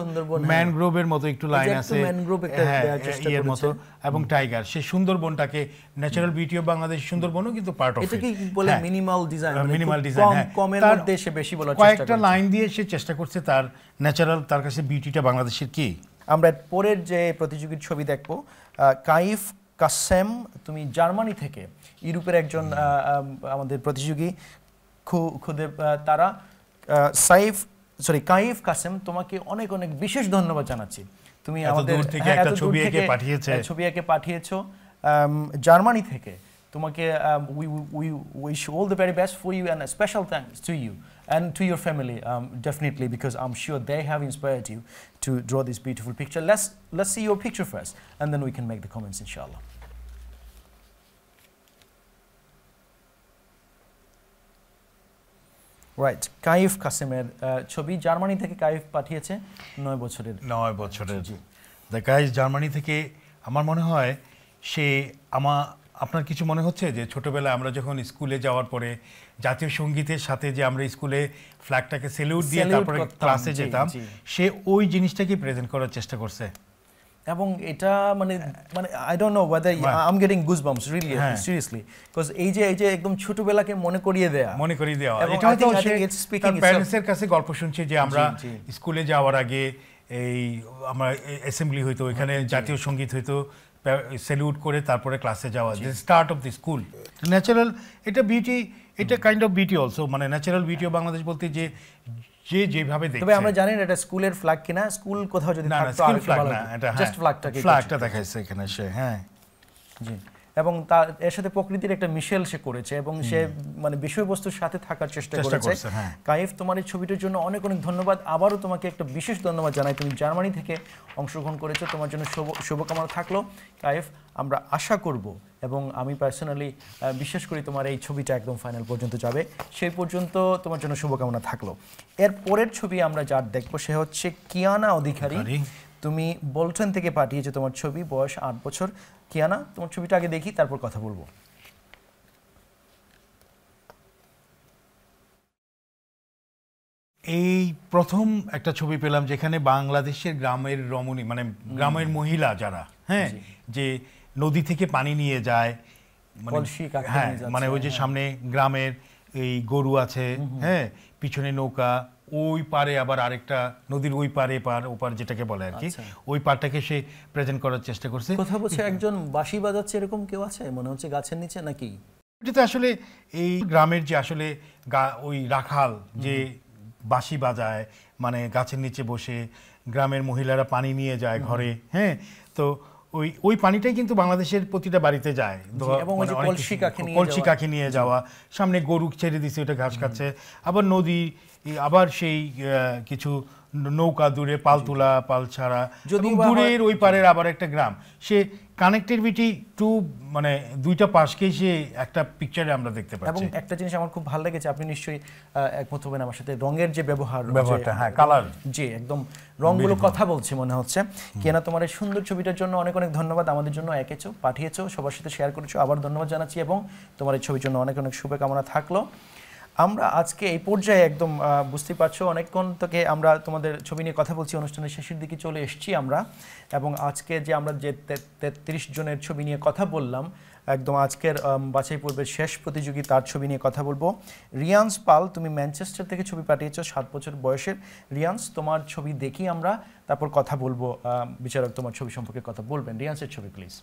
ম্যানগ্রোভের মতো একটু লাইন আছে ম্যানগ্রোভ একটা হ্যাঁ, চেষ্টা মতো এবং টাইগার সে সুন্দরবনটাকে ন্যাচারাল বিউটি অফ বাংলাদেশ সুন্দরবনও কিন্তু পার্ট অফ এটা কি বলে মিনিমাল ডিজাইন মিনিমাল ডিজাইন কমের মধ্যে সে বেশি বলার চেষ্টা কয়েকটা লাইন দিয়ে সে চেষ্টা করছে তার ন্যাচারাল তার কাছে বিউটিটা বাংলাদেশের কি আমরা পরের যে প্রতিযোগীর ছবি দেখব কাইফ কাসেম তুমি জার্মানি থেকে ইউরোপের একজন আমাদের প্রতিযোগী খুদে তারা সাইফ সরি কাইফ কাসেম তোমাকে অনেক অনেক বিশেষ ধন্যবাদ জানাচ্ছি তুমি আমাদের হ্যাঁ, ছবি এঁকে পাঠিয়েছে ছবি এঁকে পাঠিয়েছো জার্মানি থেকে তোমাকে we we wish all the very best for you and special thanks to you and to your family definitely because I am sure they have inspired you to draw this beautiful picture let's let's see your picture first and then we can make the comments ইনশাল্লাহ রাইট কাইফ কাসেমের ছবি জার্মানি থেকে কাইফ পাঠিয়েছে নয় বছরের নয় বছরের দ্য কাইফ জার্মানি থেকে আমার মনে হয় সে আমা আপনার কিছু মনে হচ্ছে যে ছোটবেলায় আমরা যখন স্কুলে যাওয়ার পরে জাতীয় সঙ্গীতের সাথে যে আমরা স্কুলে ফ্ল্যাগটাকে সেলিউট দিয়ে তারপরে ক্লাসে যেতাম সে ওই জিনিসটাকে প্রেজেন্ট করার চেষ্টা করছে এবং এটা মানে মানে I don't know whether I am getting goosebumps really seriously because এই যে এই যে একদম ছোটবেলাকে মনে করিয়ে দেয়া মনে করিয়ে দেয়া এটা হয়তো সে তার প্যারেন্টসের কাছে গল্প শুনছে যে আমরা স্কুলে যাওয়ার আগে এই আমরা অ্যাসেম্বলি হইতো এখানে জাতীয় সঙ্গীত হইতো সেলুট করে তারপরে ক্লাসে যাওয়া the start of the school natural এটা বিউটি এটা কাইন্ড অফ বিউটি অলসো মানে ন্যাচারাল বিউটি অফ বাংলাদেশ বলতে যে যে যেভাবে দেখছে তবে আমরা জানি না এটা স্কুলের ফ্ল্যাগ কিনা স্কুল কোথাও যদি থাকতো স্কুল ফ্ল্যাগ না এটা জাস্ট ফ্ল্যাগটাকে ফ্ল্যাগটা দেখাইছে এখানে সে হ্যাঁ জি এবং তার এর সাথে প্রকৃতির একটা মিশেল সে করেছে এবং সে মানে বিষয়বস্তুর সাথে থাকার চেষ্টা করেছে হ্যাঁ। কাইফ তোমার এই ছবিটার জন্য অনেক অনেক ধন্যবাদ আবারও তোমাকে একটা বিশেষ ধন্যবাদ জানাই তুমি জার্মানি থেকে অংশগ্রহণ করেছো তোমার জন্য শুভ শুভকামনা থাকলো কাইফ আমরা আশা করব এবং আমি পার্সোনালি বিশ্বাস করি তোমার এই ছবিটা একদম ফাইনাল পর্যন্ত যাবে সেই পর্যন্ত তোমার জন্য শুভকামনা থাকলো এর পরের ছবি আমরা যার দেখবো সে হচ্ছে কিয়ানা অধিকারী তুমি বলছেন থেকে পাঠিয়েছো তোমার ছবি বয়স আট বছর কিয়ানা তোমার ছবিটা আগে দেখি তারপর কথা বলবো এই প্রথম একটা ছবি পেলাম যেখানে বাংলাদেশের গ্রামের রমণী মানে গ্রামের মহিলা যারা হ্যাঁ যে নদী থেকে পানি নিয়ে যায় মানে হ্যাঁ মানে ওই যে হ্যাঁ। সামনে গ্রামের এই গরু আছে হ্যাঁ পিছনে নৌকা ওই পারে আবার আরেকটা নদীর ওই পারে পার ওপার যেটাকে বলে আর কি আচ্ছা। ওই পারটাকে সে প্রেজেন্ট করার চেষ্টা করছে কথা বলছে একজন বাঁশি বাজাচ্ছে এরকম কেউ আছে মনে হচ্ছে গাছের নিচে নাকি এটা আসলে এই গ্রামের যে আসলে ওই রাখাল যে বাঁশি বাজায় মানে গাছের নিচে বসে গ্রামের মহিলারা পানি নিয়ে যায় ঘরে হ্যাঁ তো ওই ওই পানিটাই কিন্তু বাংলাদেশের প্রতিটা বাড়িতে যায় মানে কলসি কাকে নিয়ে যাওয়া সামনে গরু ছেড়ে দিছে ওটা ঘাস খাচ্ছে আবার নদী আবার সেই কিছু নৌকা দূরে পালতুলা পালছাড়া যদি দূরের ওই পারের আবার একটা গ্রাম সে কানেক্টিভিটি টু মানে দুইটা পাশকেই সে একটা পিকচারে আমরা দেখতে পাচ্ছি এবং একটা জিনিস আমার খুব ভালো লেগেছে আপনি নিশ্চয়ই একমত হবেন আমার সাথে রঙের যে ব্যবহার ব্যবহারটা হ্যাঁ কালার জি একদম রঙগুলো কথা বলছে মনে হচ্ছে কেনা তোমার এই সুন্দর ছবিটার জন্য অনেক অনেক ধন্যবাদ আমাদের জন্য একেছো পাঠিয়েছো সবার সাথে শেয়ার করেছো আবার ধন্যবাদ জানাচ্ছি এবং তোমার এই ছবির জন্য অনেক অনেক শুভকামনা থাকলো আমরা আজকে এই পর্যায়ে একদম বুঝতে পারছো অনেকক্ষণ থেকে আমরা তোমাদের ছবি নিয়ে কথা বলছি অনুষ্ঠানের শেষের দিকে চলে এসেছি আমরা এবং আজকে যে আমরা যে তেত্রিশ জনের ছবি নিয়ে কথা বললাম একদম আজকের বাছাই পূর্বের শেষ প্রতিযোগী তার ছবি নিয়ে কথা বলবো রিয়ান্স পাল তুমি ম্যানচেস্টার থেকে ছবি পাঠিয়েছো সাত বছর বয়সের রিয়ান্স তোমার ছবি দেখি আমরা তারপর কথা বলবো বিচারক তোমার ছবি সম্পর্কে কথা বলবেন রিয়ান্সের ছবি প্লিজ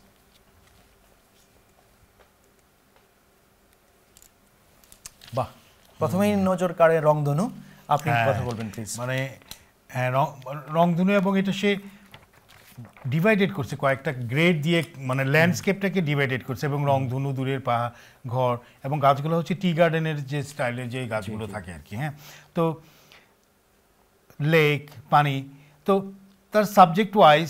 বাহ প্রথমেই নজর কাড়ে রংধনু আপনি হ্যাঁ, কথা বলবেন প্লিজ মানে হ্যাঁ, রংধনু এবং এটা সে ডিভাইডেড করছে কয়েকটা গ্রেড দিয়ে মানে ল্যান্ডস্কেপটাকে ডিভাইডেড করছে এবং রংধনু দূরের পা ঘর এবং গাছগুলো হচ্ছে টি গার্ডেনের যে স্টাইলের যে গাছগুলো থাকে আর কি হ্যাঁ তো লেক পানি তো তার subject wise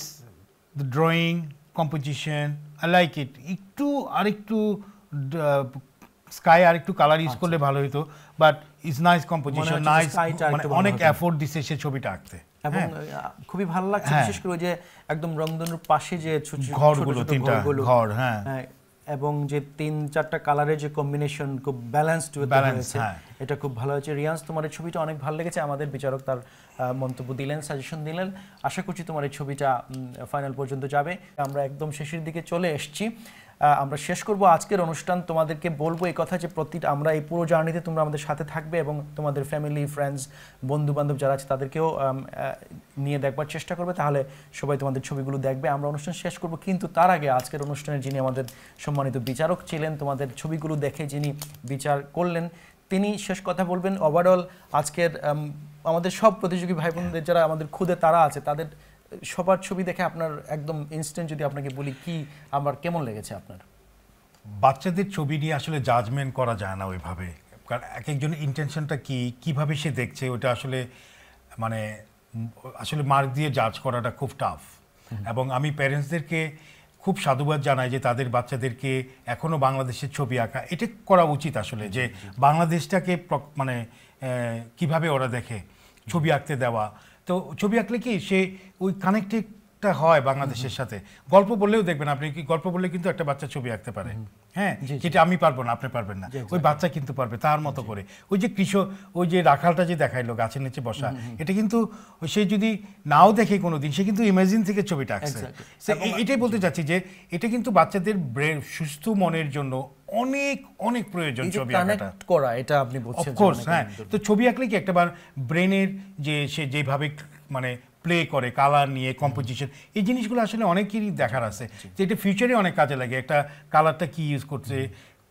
drawing composition I like it একটু আরেকটু স্কাই আর একটু কালার আচ্ছা। ইউজ করলে ভালো মানে হতো but is nice composition nice মানে অনেক এফোর্ট দিছে সে ছবিটা আঁকতে এবং হ্যাঁ। খুবই ভালো লাগছে হ্যাঁ। বিশেষ করে যে একদম রংধনুর পাশে যে ঘরগুলো তিনটা ঘর হ্যাঁ।, হ্যাঁ এবং যে তিন চারটা কালারের যে কম্বিনেশন খুব ব্যালেন্সড হয়েছে এটা খুব ভালো হয়েছে রিয়ান্স তোমার এই ছবিটা অনেক ভালো লেগেছে আমাদের বিচারক তার মন্তব্য দিলেন সাজেশন দিলেন আশা করছি তোমার এই ছবিটা ফাইনাল পর্যন্ত যাবে আমরা একদম শেষের দিকে চলে এসেছি আমরা শেষ করব আজকের অনুষ্ঠান তোমাদেরকে বলবো এই কথা যে প্রতি আমরা এই পুরো জার্নিতে তোমরা আমাদের সাথে থাকবে এবং তোমাদের ফ্যামিলি ফ্রেন্ডস বন্ধু বান্ধব যারা আছে তাদেরকেও নিয়ে দেখবার চেষ্টা করবে তাহলে সবাই তোমাদের ছবিগুলো দেখবে আমরা অনুষ্ঠান শেষ করব কিন্তু তার আগে আজকের অনুষ্ঠানে যিনি আমাদের সম্মানিত বিচারক ছিলেন তোমাদের ছবিগুলো দেখে যিনি বিচার করলেন তিনি শেষ কথা বলবেন ওভারঅল আজকের আমাদের সব প্রতিযোগী ভাই বোনদের যারা আমাদের খুদে তারা আছে তাদের সবার ছবি দেখে আপনার একদম ইনস্ট্যান্ট যদি আপনাকে বলি কি আমার কেমন লেগেছে আপনার বাচ্চাদের ছবি নিয়ে আসলে জাজমেন্ট করা যায় না ওইভাবে কারণ এক একজনের ইন্টেনশনটা কি কিভাবে সে দেখছে ওটা আসলে মানে আসলে মার্ক দিয়ে জাজ করাটা খুব টাফ এবং আমি প্যারেন্টসদেরকে খুব সাধুবাদ জানাই যে তাদের বাচ্চাদেরকে এখনও বাংলাদেশের ছবি আঁকা এটা করা উচিত আসলে যে বাংলাদেশটাকে মানে কিভাবে ওরা দেখে ছবি আঁকতে দেওয়া তো ছবি আঁকলে কি সে ওই কানেক্টেডটা হয় বাংলাদেশের সাথে গল্প বললেও দেখবেন আপনি কি গল্প বললে কিন্তু একটা বাচ্চা ছবি আঁকতে পারে হ্যাঁ যেটা আমি পারবো না আপনি পারবেন না ওই বাচ্চা কিন্তু পারবে তার মতো করে ওই যে কৃষক ওই যে রাখালটা যে দেখাইলো গাছের নিচে বসা এটা কিন্তু সে যদি নাও দেখে কোনো দিন সে কিন্তু ইমাজিন থেকে ছবিটা আঁকছে এটাই বলতে চাচ্ছি যে এটা কিন্তু বাচ্চাদের সুস্থ মনের জন্য অনেক অনেক প্রয়োজন ছবি আঁকাটা করা এটা আপনি বলছেন অফকোর্স হ্যাঁ তো ছবি আঁকলে কি একটাবার ব্রেনের যে সে যেভাবে মানে প্লে করে কালার নিয়ে কম্পোজিশন এই জিনিসগুলো আসলে অনেকেরই দেখার আছে তো এটা ফিউচারে অনেক কাজে লাগে একটা কালারটা কি ইউজ করছে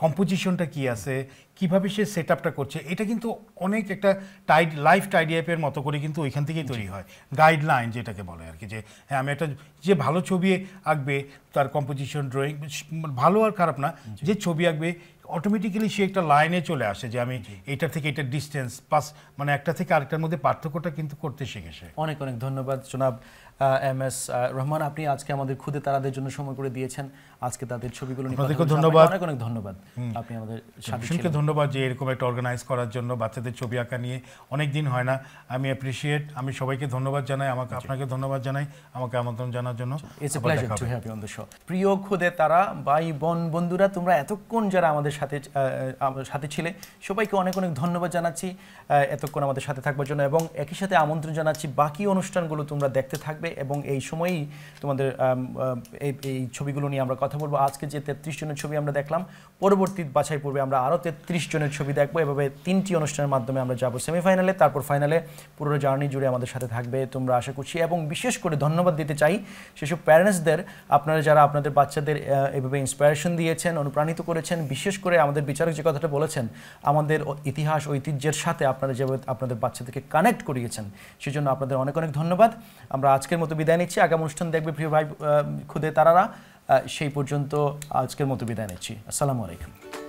কম্পোজিশনটা কি আছে কিভাবে সে সেট আপটা করছে এটা কিন্তু অনেক একটা টাইড লাইফ টাইডিয়াপের মতো করে কিন্তু ওইখান থেকেই তৈরি হয় গাইডলাইন যেটাকে বলে আর কি যে হ্যাঁ আমি একটা যে ভালো ছবি আঁকবে তার কম্পোজিশন ড্রয়িং ভালো আর খারাপ না যে ছবি আঁকবে অটোমেটিক্যালি সে একটা লাইনে চলে আসে যে আমি এটা থেকে এটা ডিস্টেন্স পাস মানে একটা থেকে আরেকটার মধ্যে পার্থক্যটা কিন্তু করতে শিখেছে অনেক অনেক ধন্যবাদ জনাব এম এস রহমান আপনি আজকে আমাদের খুদে তারাদের জন্য সময় করে দিয়েছেন আজকে তাদের ছবিগুলো আপনাদেরকে ধন্যবাদ অনেক অনেক ধন্যবাদ আপনি আমাদের সাথে ধন্যবাদ যে এরকম একটা অর্গানাইজ করার জন্য বাচ্চাদের ছবি আঁকা নিয়ে অনেক দিন হয় না আমি অ্যাপ্রিসিয়েট আমি সবাইকে ধন্যবাদ জানাই আমাকে আপনাকে ধন্যবাদ জানাই আমাকে আমন্ত্রণ জানার জন্য প্রিয় খুদে তারা বাই বন বন্ধুরা তোমরা এতক্ষণ যারা আমাদের সাথে সাথে ছিলে সবাইকে অনেক অনেক ধন্যবাদ জানাচ্ছি এতক্ষণ আমাদের সাথে থাকবার জন্য এবং একই সাথে আমন্ত্রণ জানাচ্ছি বাকি অনুষ্ঠানগুলো তোমরা দেখতে থাকবে আসবে এবং এই সময়ই তোমাদের এই ছবিগুলো নিয়ে আমরা কথা বলবো আজকে যে তেত্রিশ জনের ছবি আমরা দেখলাম পরবর্তী বাছাই পূর্বে আমরা আরও তেত্রিশ জনের ছবি দেখবো এভাবে তিনটি অনুষ্ঠানের মাধ্যমে আমরা যাবো সেমিফাইনালে তারপর ফাইনালে পুরো জার্নি জুড়ে আমাদের সাথে থাকবে তোমরা আশা করছি এবং বিশেষ করে ধন্যবাদ দিতে চাই সেসব প্যারেন্টসদের আপনারা যারা আপনাদের বাচ্চাদের এভাবে ইন্সপায়ারেশন দিয়েছেন অনুপ্রাণিত করেছেন বিশেষ করে আমাদের বিচারক যে কথাটা বলেছেন আমাদের ইতিহাস ঐতিহ্যের সাথে আপনারা যেভাবে আপনাদের বাচ্চাদেরকে কানেক্ট করিয়েছেন সেজন্য আপনাদের অনেক অনেক ধন্যবাদ আমরা আজকের আজকের মতো বিদায় নিচ্ছি আগামী অনুষ্ঠান দেখবে প্রিয় ভাই খুদে তারারা সেই পর্যন্ত আজকের মতো বিদায় নিচ্ছি আসসালামু আলাইকুম